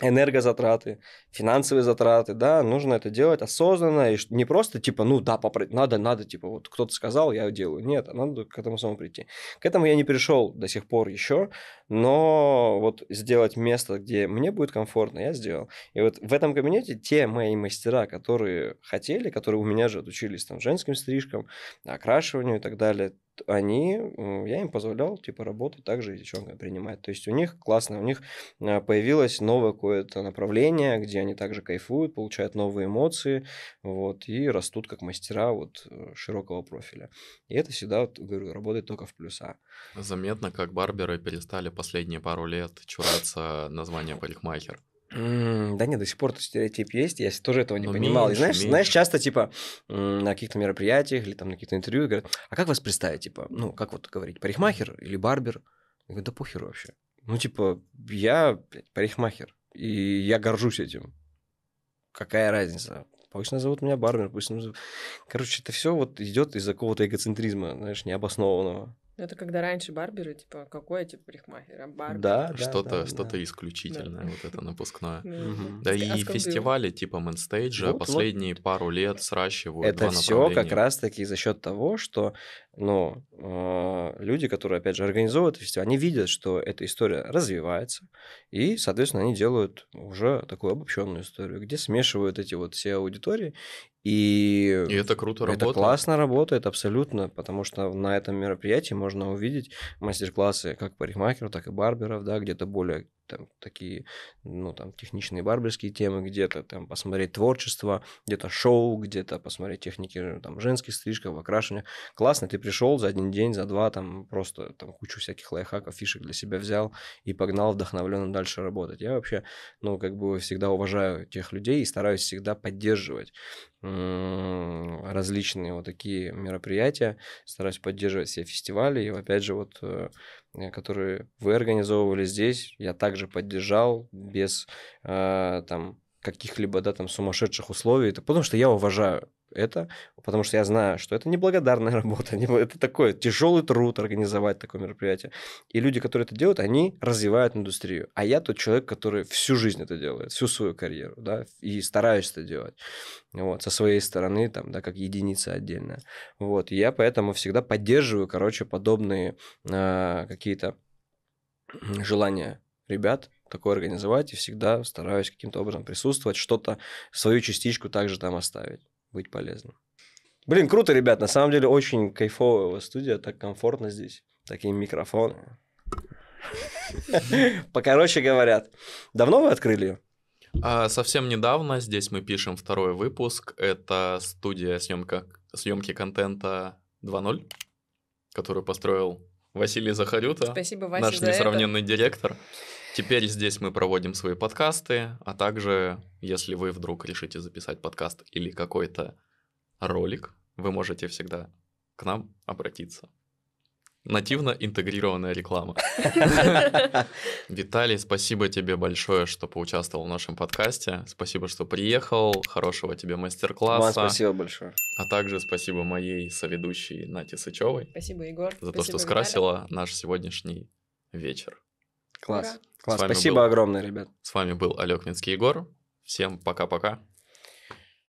энергозатраты, финансовые затраты, да, нужно это делать осознанно, и не просто типа, ну да, попро... надо, надо, типа, вот кто-то сказал, я делаю. Нет, а надо к этому самому прийти. К этому я не пришел до сих пор еще, но вот сделать место, где мне будет комфортно, я сделал. И вот в этом кабинете те мои мастера, которые хотели, которые у меня же отучились там женским стрижкам, окрашиванию и так далее, они, я им позволял, типа, работать так же и принимать. То есть у них классно, у них а, появилось новое какое-то направление, где они также кайфуют, получают новые эмоции, вот, и растут как мастера вот э, широкого профиля. И это всегда, вот, говорю, работает только в плюса. Заметно, как барберы перестали последние пару лет чураться названия парикмахер. Да нет, до сих пор стереотип есть, я тоже этого не Но ну, понимал. Меньше, и знаешь, меньше. знаешь, часто, типа, на каких-то мероприятиях или там на каких-то интервью говорят, а как вас представить, типа, ну, как вот говорить, парикмахер или барбер? Я говорю, да похер вообще. Ну, типа, я блядь, парикмахер, и я горжусь этим. Какая разница? Пусть назовут меня барбер, пусть назовут... Короче, это все вот идет из-за какого-то эгоцентризма, знаешь, необоснованного. Это когда раньше барберы, типа, какой я, типа, парикмахер, а барбер? Да, что-то да, что да. исключительное, да. вот это напускное. Ну, да и фестивали типа Мэнстейджа вот, последние пару лет сращивают Это все как раз-таки за счет того, что но э, люди, которые, опять же, организовывают фестиваль, они видят, что эта история развивается, и, соответственно, они делают уже такую обобщенную историю, где смешивают эти вот все аудитории. И, и это круто работает. Это классно работает, абсолютно, потому что на этом мероприятии можно увидеть мастер-классы как парикмахеров, так и барберов, да, где-то более там такие, ну, там, техничные барберские темы где-то, там, посмотреть творчество, где-то шоу, где-то посмотреть техники, там, женских стрижков, окрашивания. Классно, ты пришел за один день, за два, там, просто, там, кучу всяких лайфхаков, фишек для себя взял и погнал вдохновленно дальше работать. Я вообще, ну, как бы всегда уважаю тех людей и стараюсь всегда поддерживать различные вот такие мероприятия, стараюсь поддерживать все фестивали, и опять же вот э, Э, которые вы организовывали здесь, я также поддержал без э, там каких-либо да, там сумасшедших условий, это потому что я уважаю это, потому что я знаю, что это неблагодарная работа, это такой тяжелый труд организовать такое мероприятие. И люди, которые это делают, они развивают индустрию. А я тот человек, который всю жизнь это делает, всю свою карьеру, да, и стараюсь это делать. Вот, со своей стороны, там, да, как единица отдельная. Вот, и я поэтому всегда поддерживаю, короче, подобные э, какие-то желания ребят, такое организовать и всегда стараюсь каким-то образом присутствовать, что-то, свою частичку также там оставить быть полезным. Блин, круто, ребят. На самом деле очень кайфовая студия, так комфортно здесь. Такие микрофоны. Покороче говорят. Давно вы открыли ее? А, совсем недавно здесь мы пишем второй выпуск. Это студия съемки контента 2.0, которую построил Василий Захарюта. Спасибо, Вася, наш несравненный это. директор. Теперь здесь мы проводим свои подкасты, а также, если вы вдруг решите записать подкаст или какой-то ролик, вы можете всегда к нам обратиться. Нативно интегрированная реклама. Виталий, спасибо тебе большое, что поучаствовал в нашем подкасте. Спасибо, что приехал. Хорошего тебе мастер-класса. Вам спасибо большое. А также спасибо моей соведущей Нате Сычевой. Спасибо, Егор. За то, что скрасила наш сегодняшний вечер. Класс. Ура. Класс, спасибо был, огромное, ребят. С вами был Олег Минский Егор. Всем пока-пока.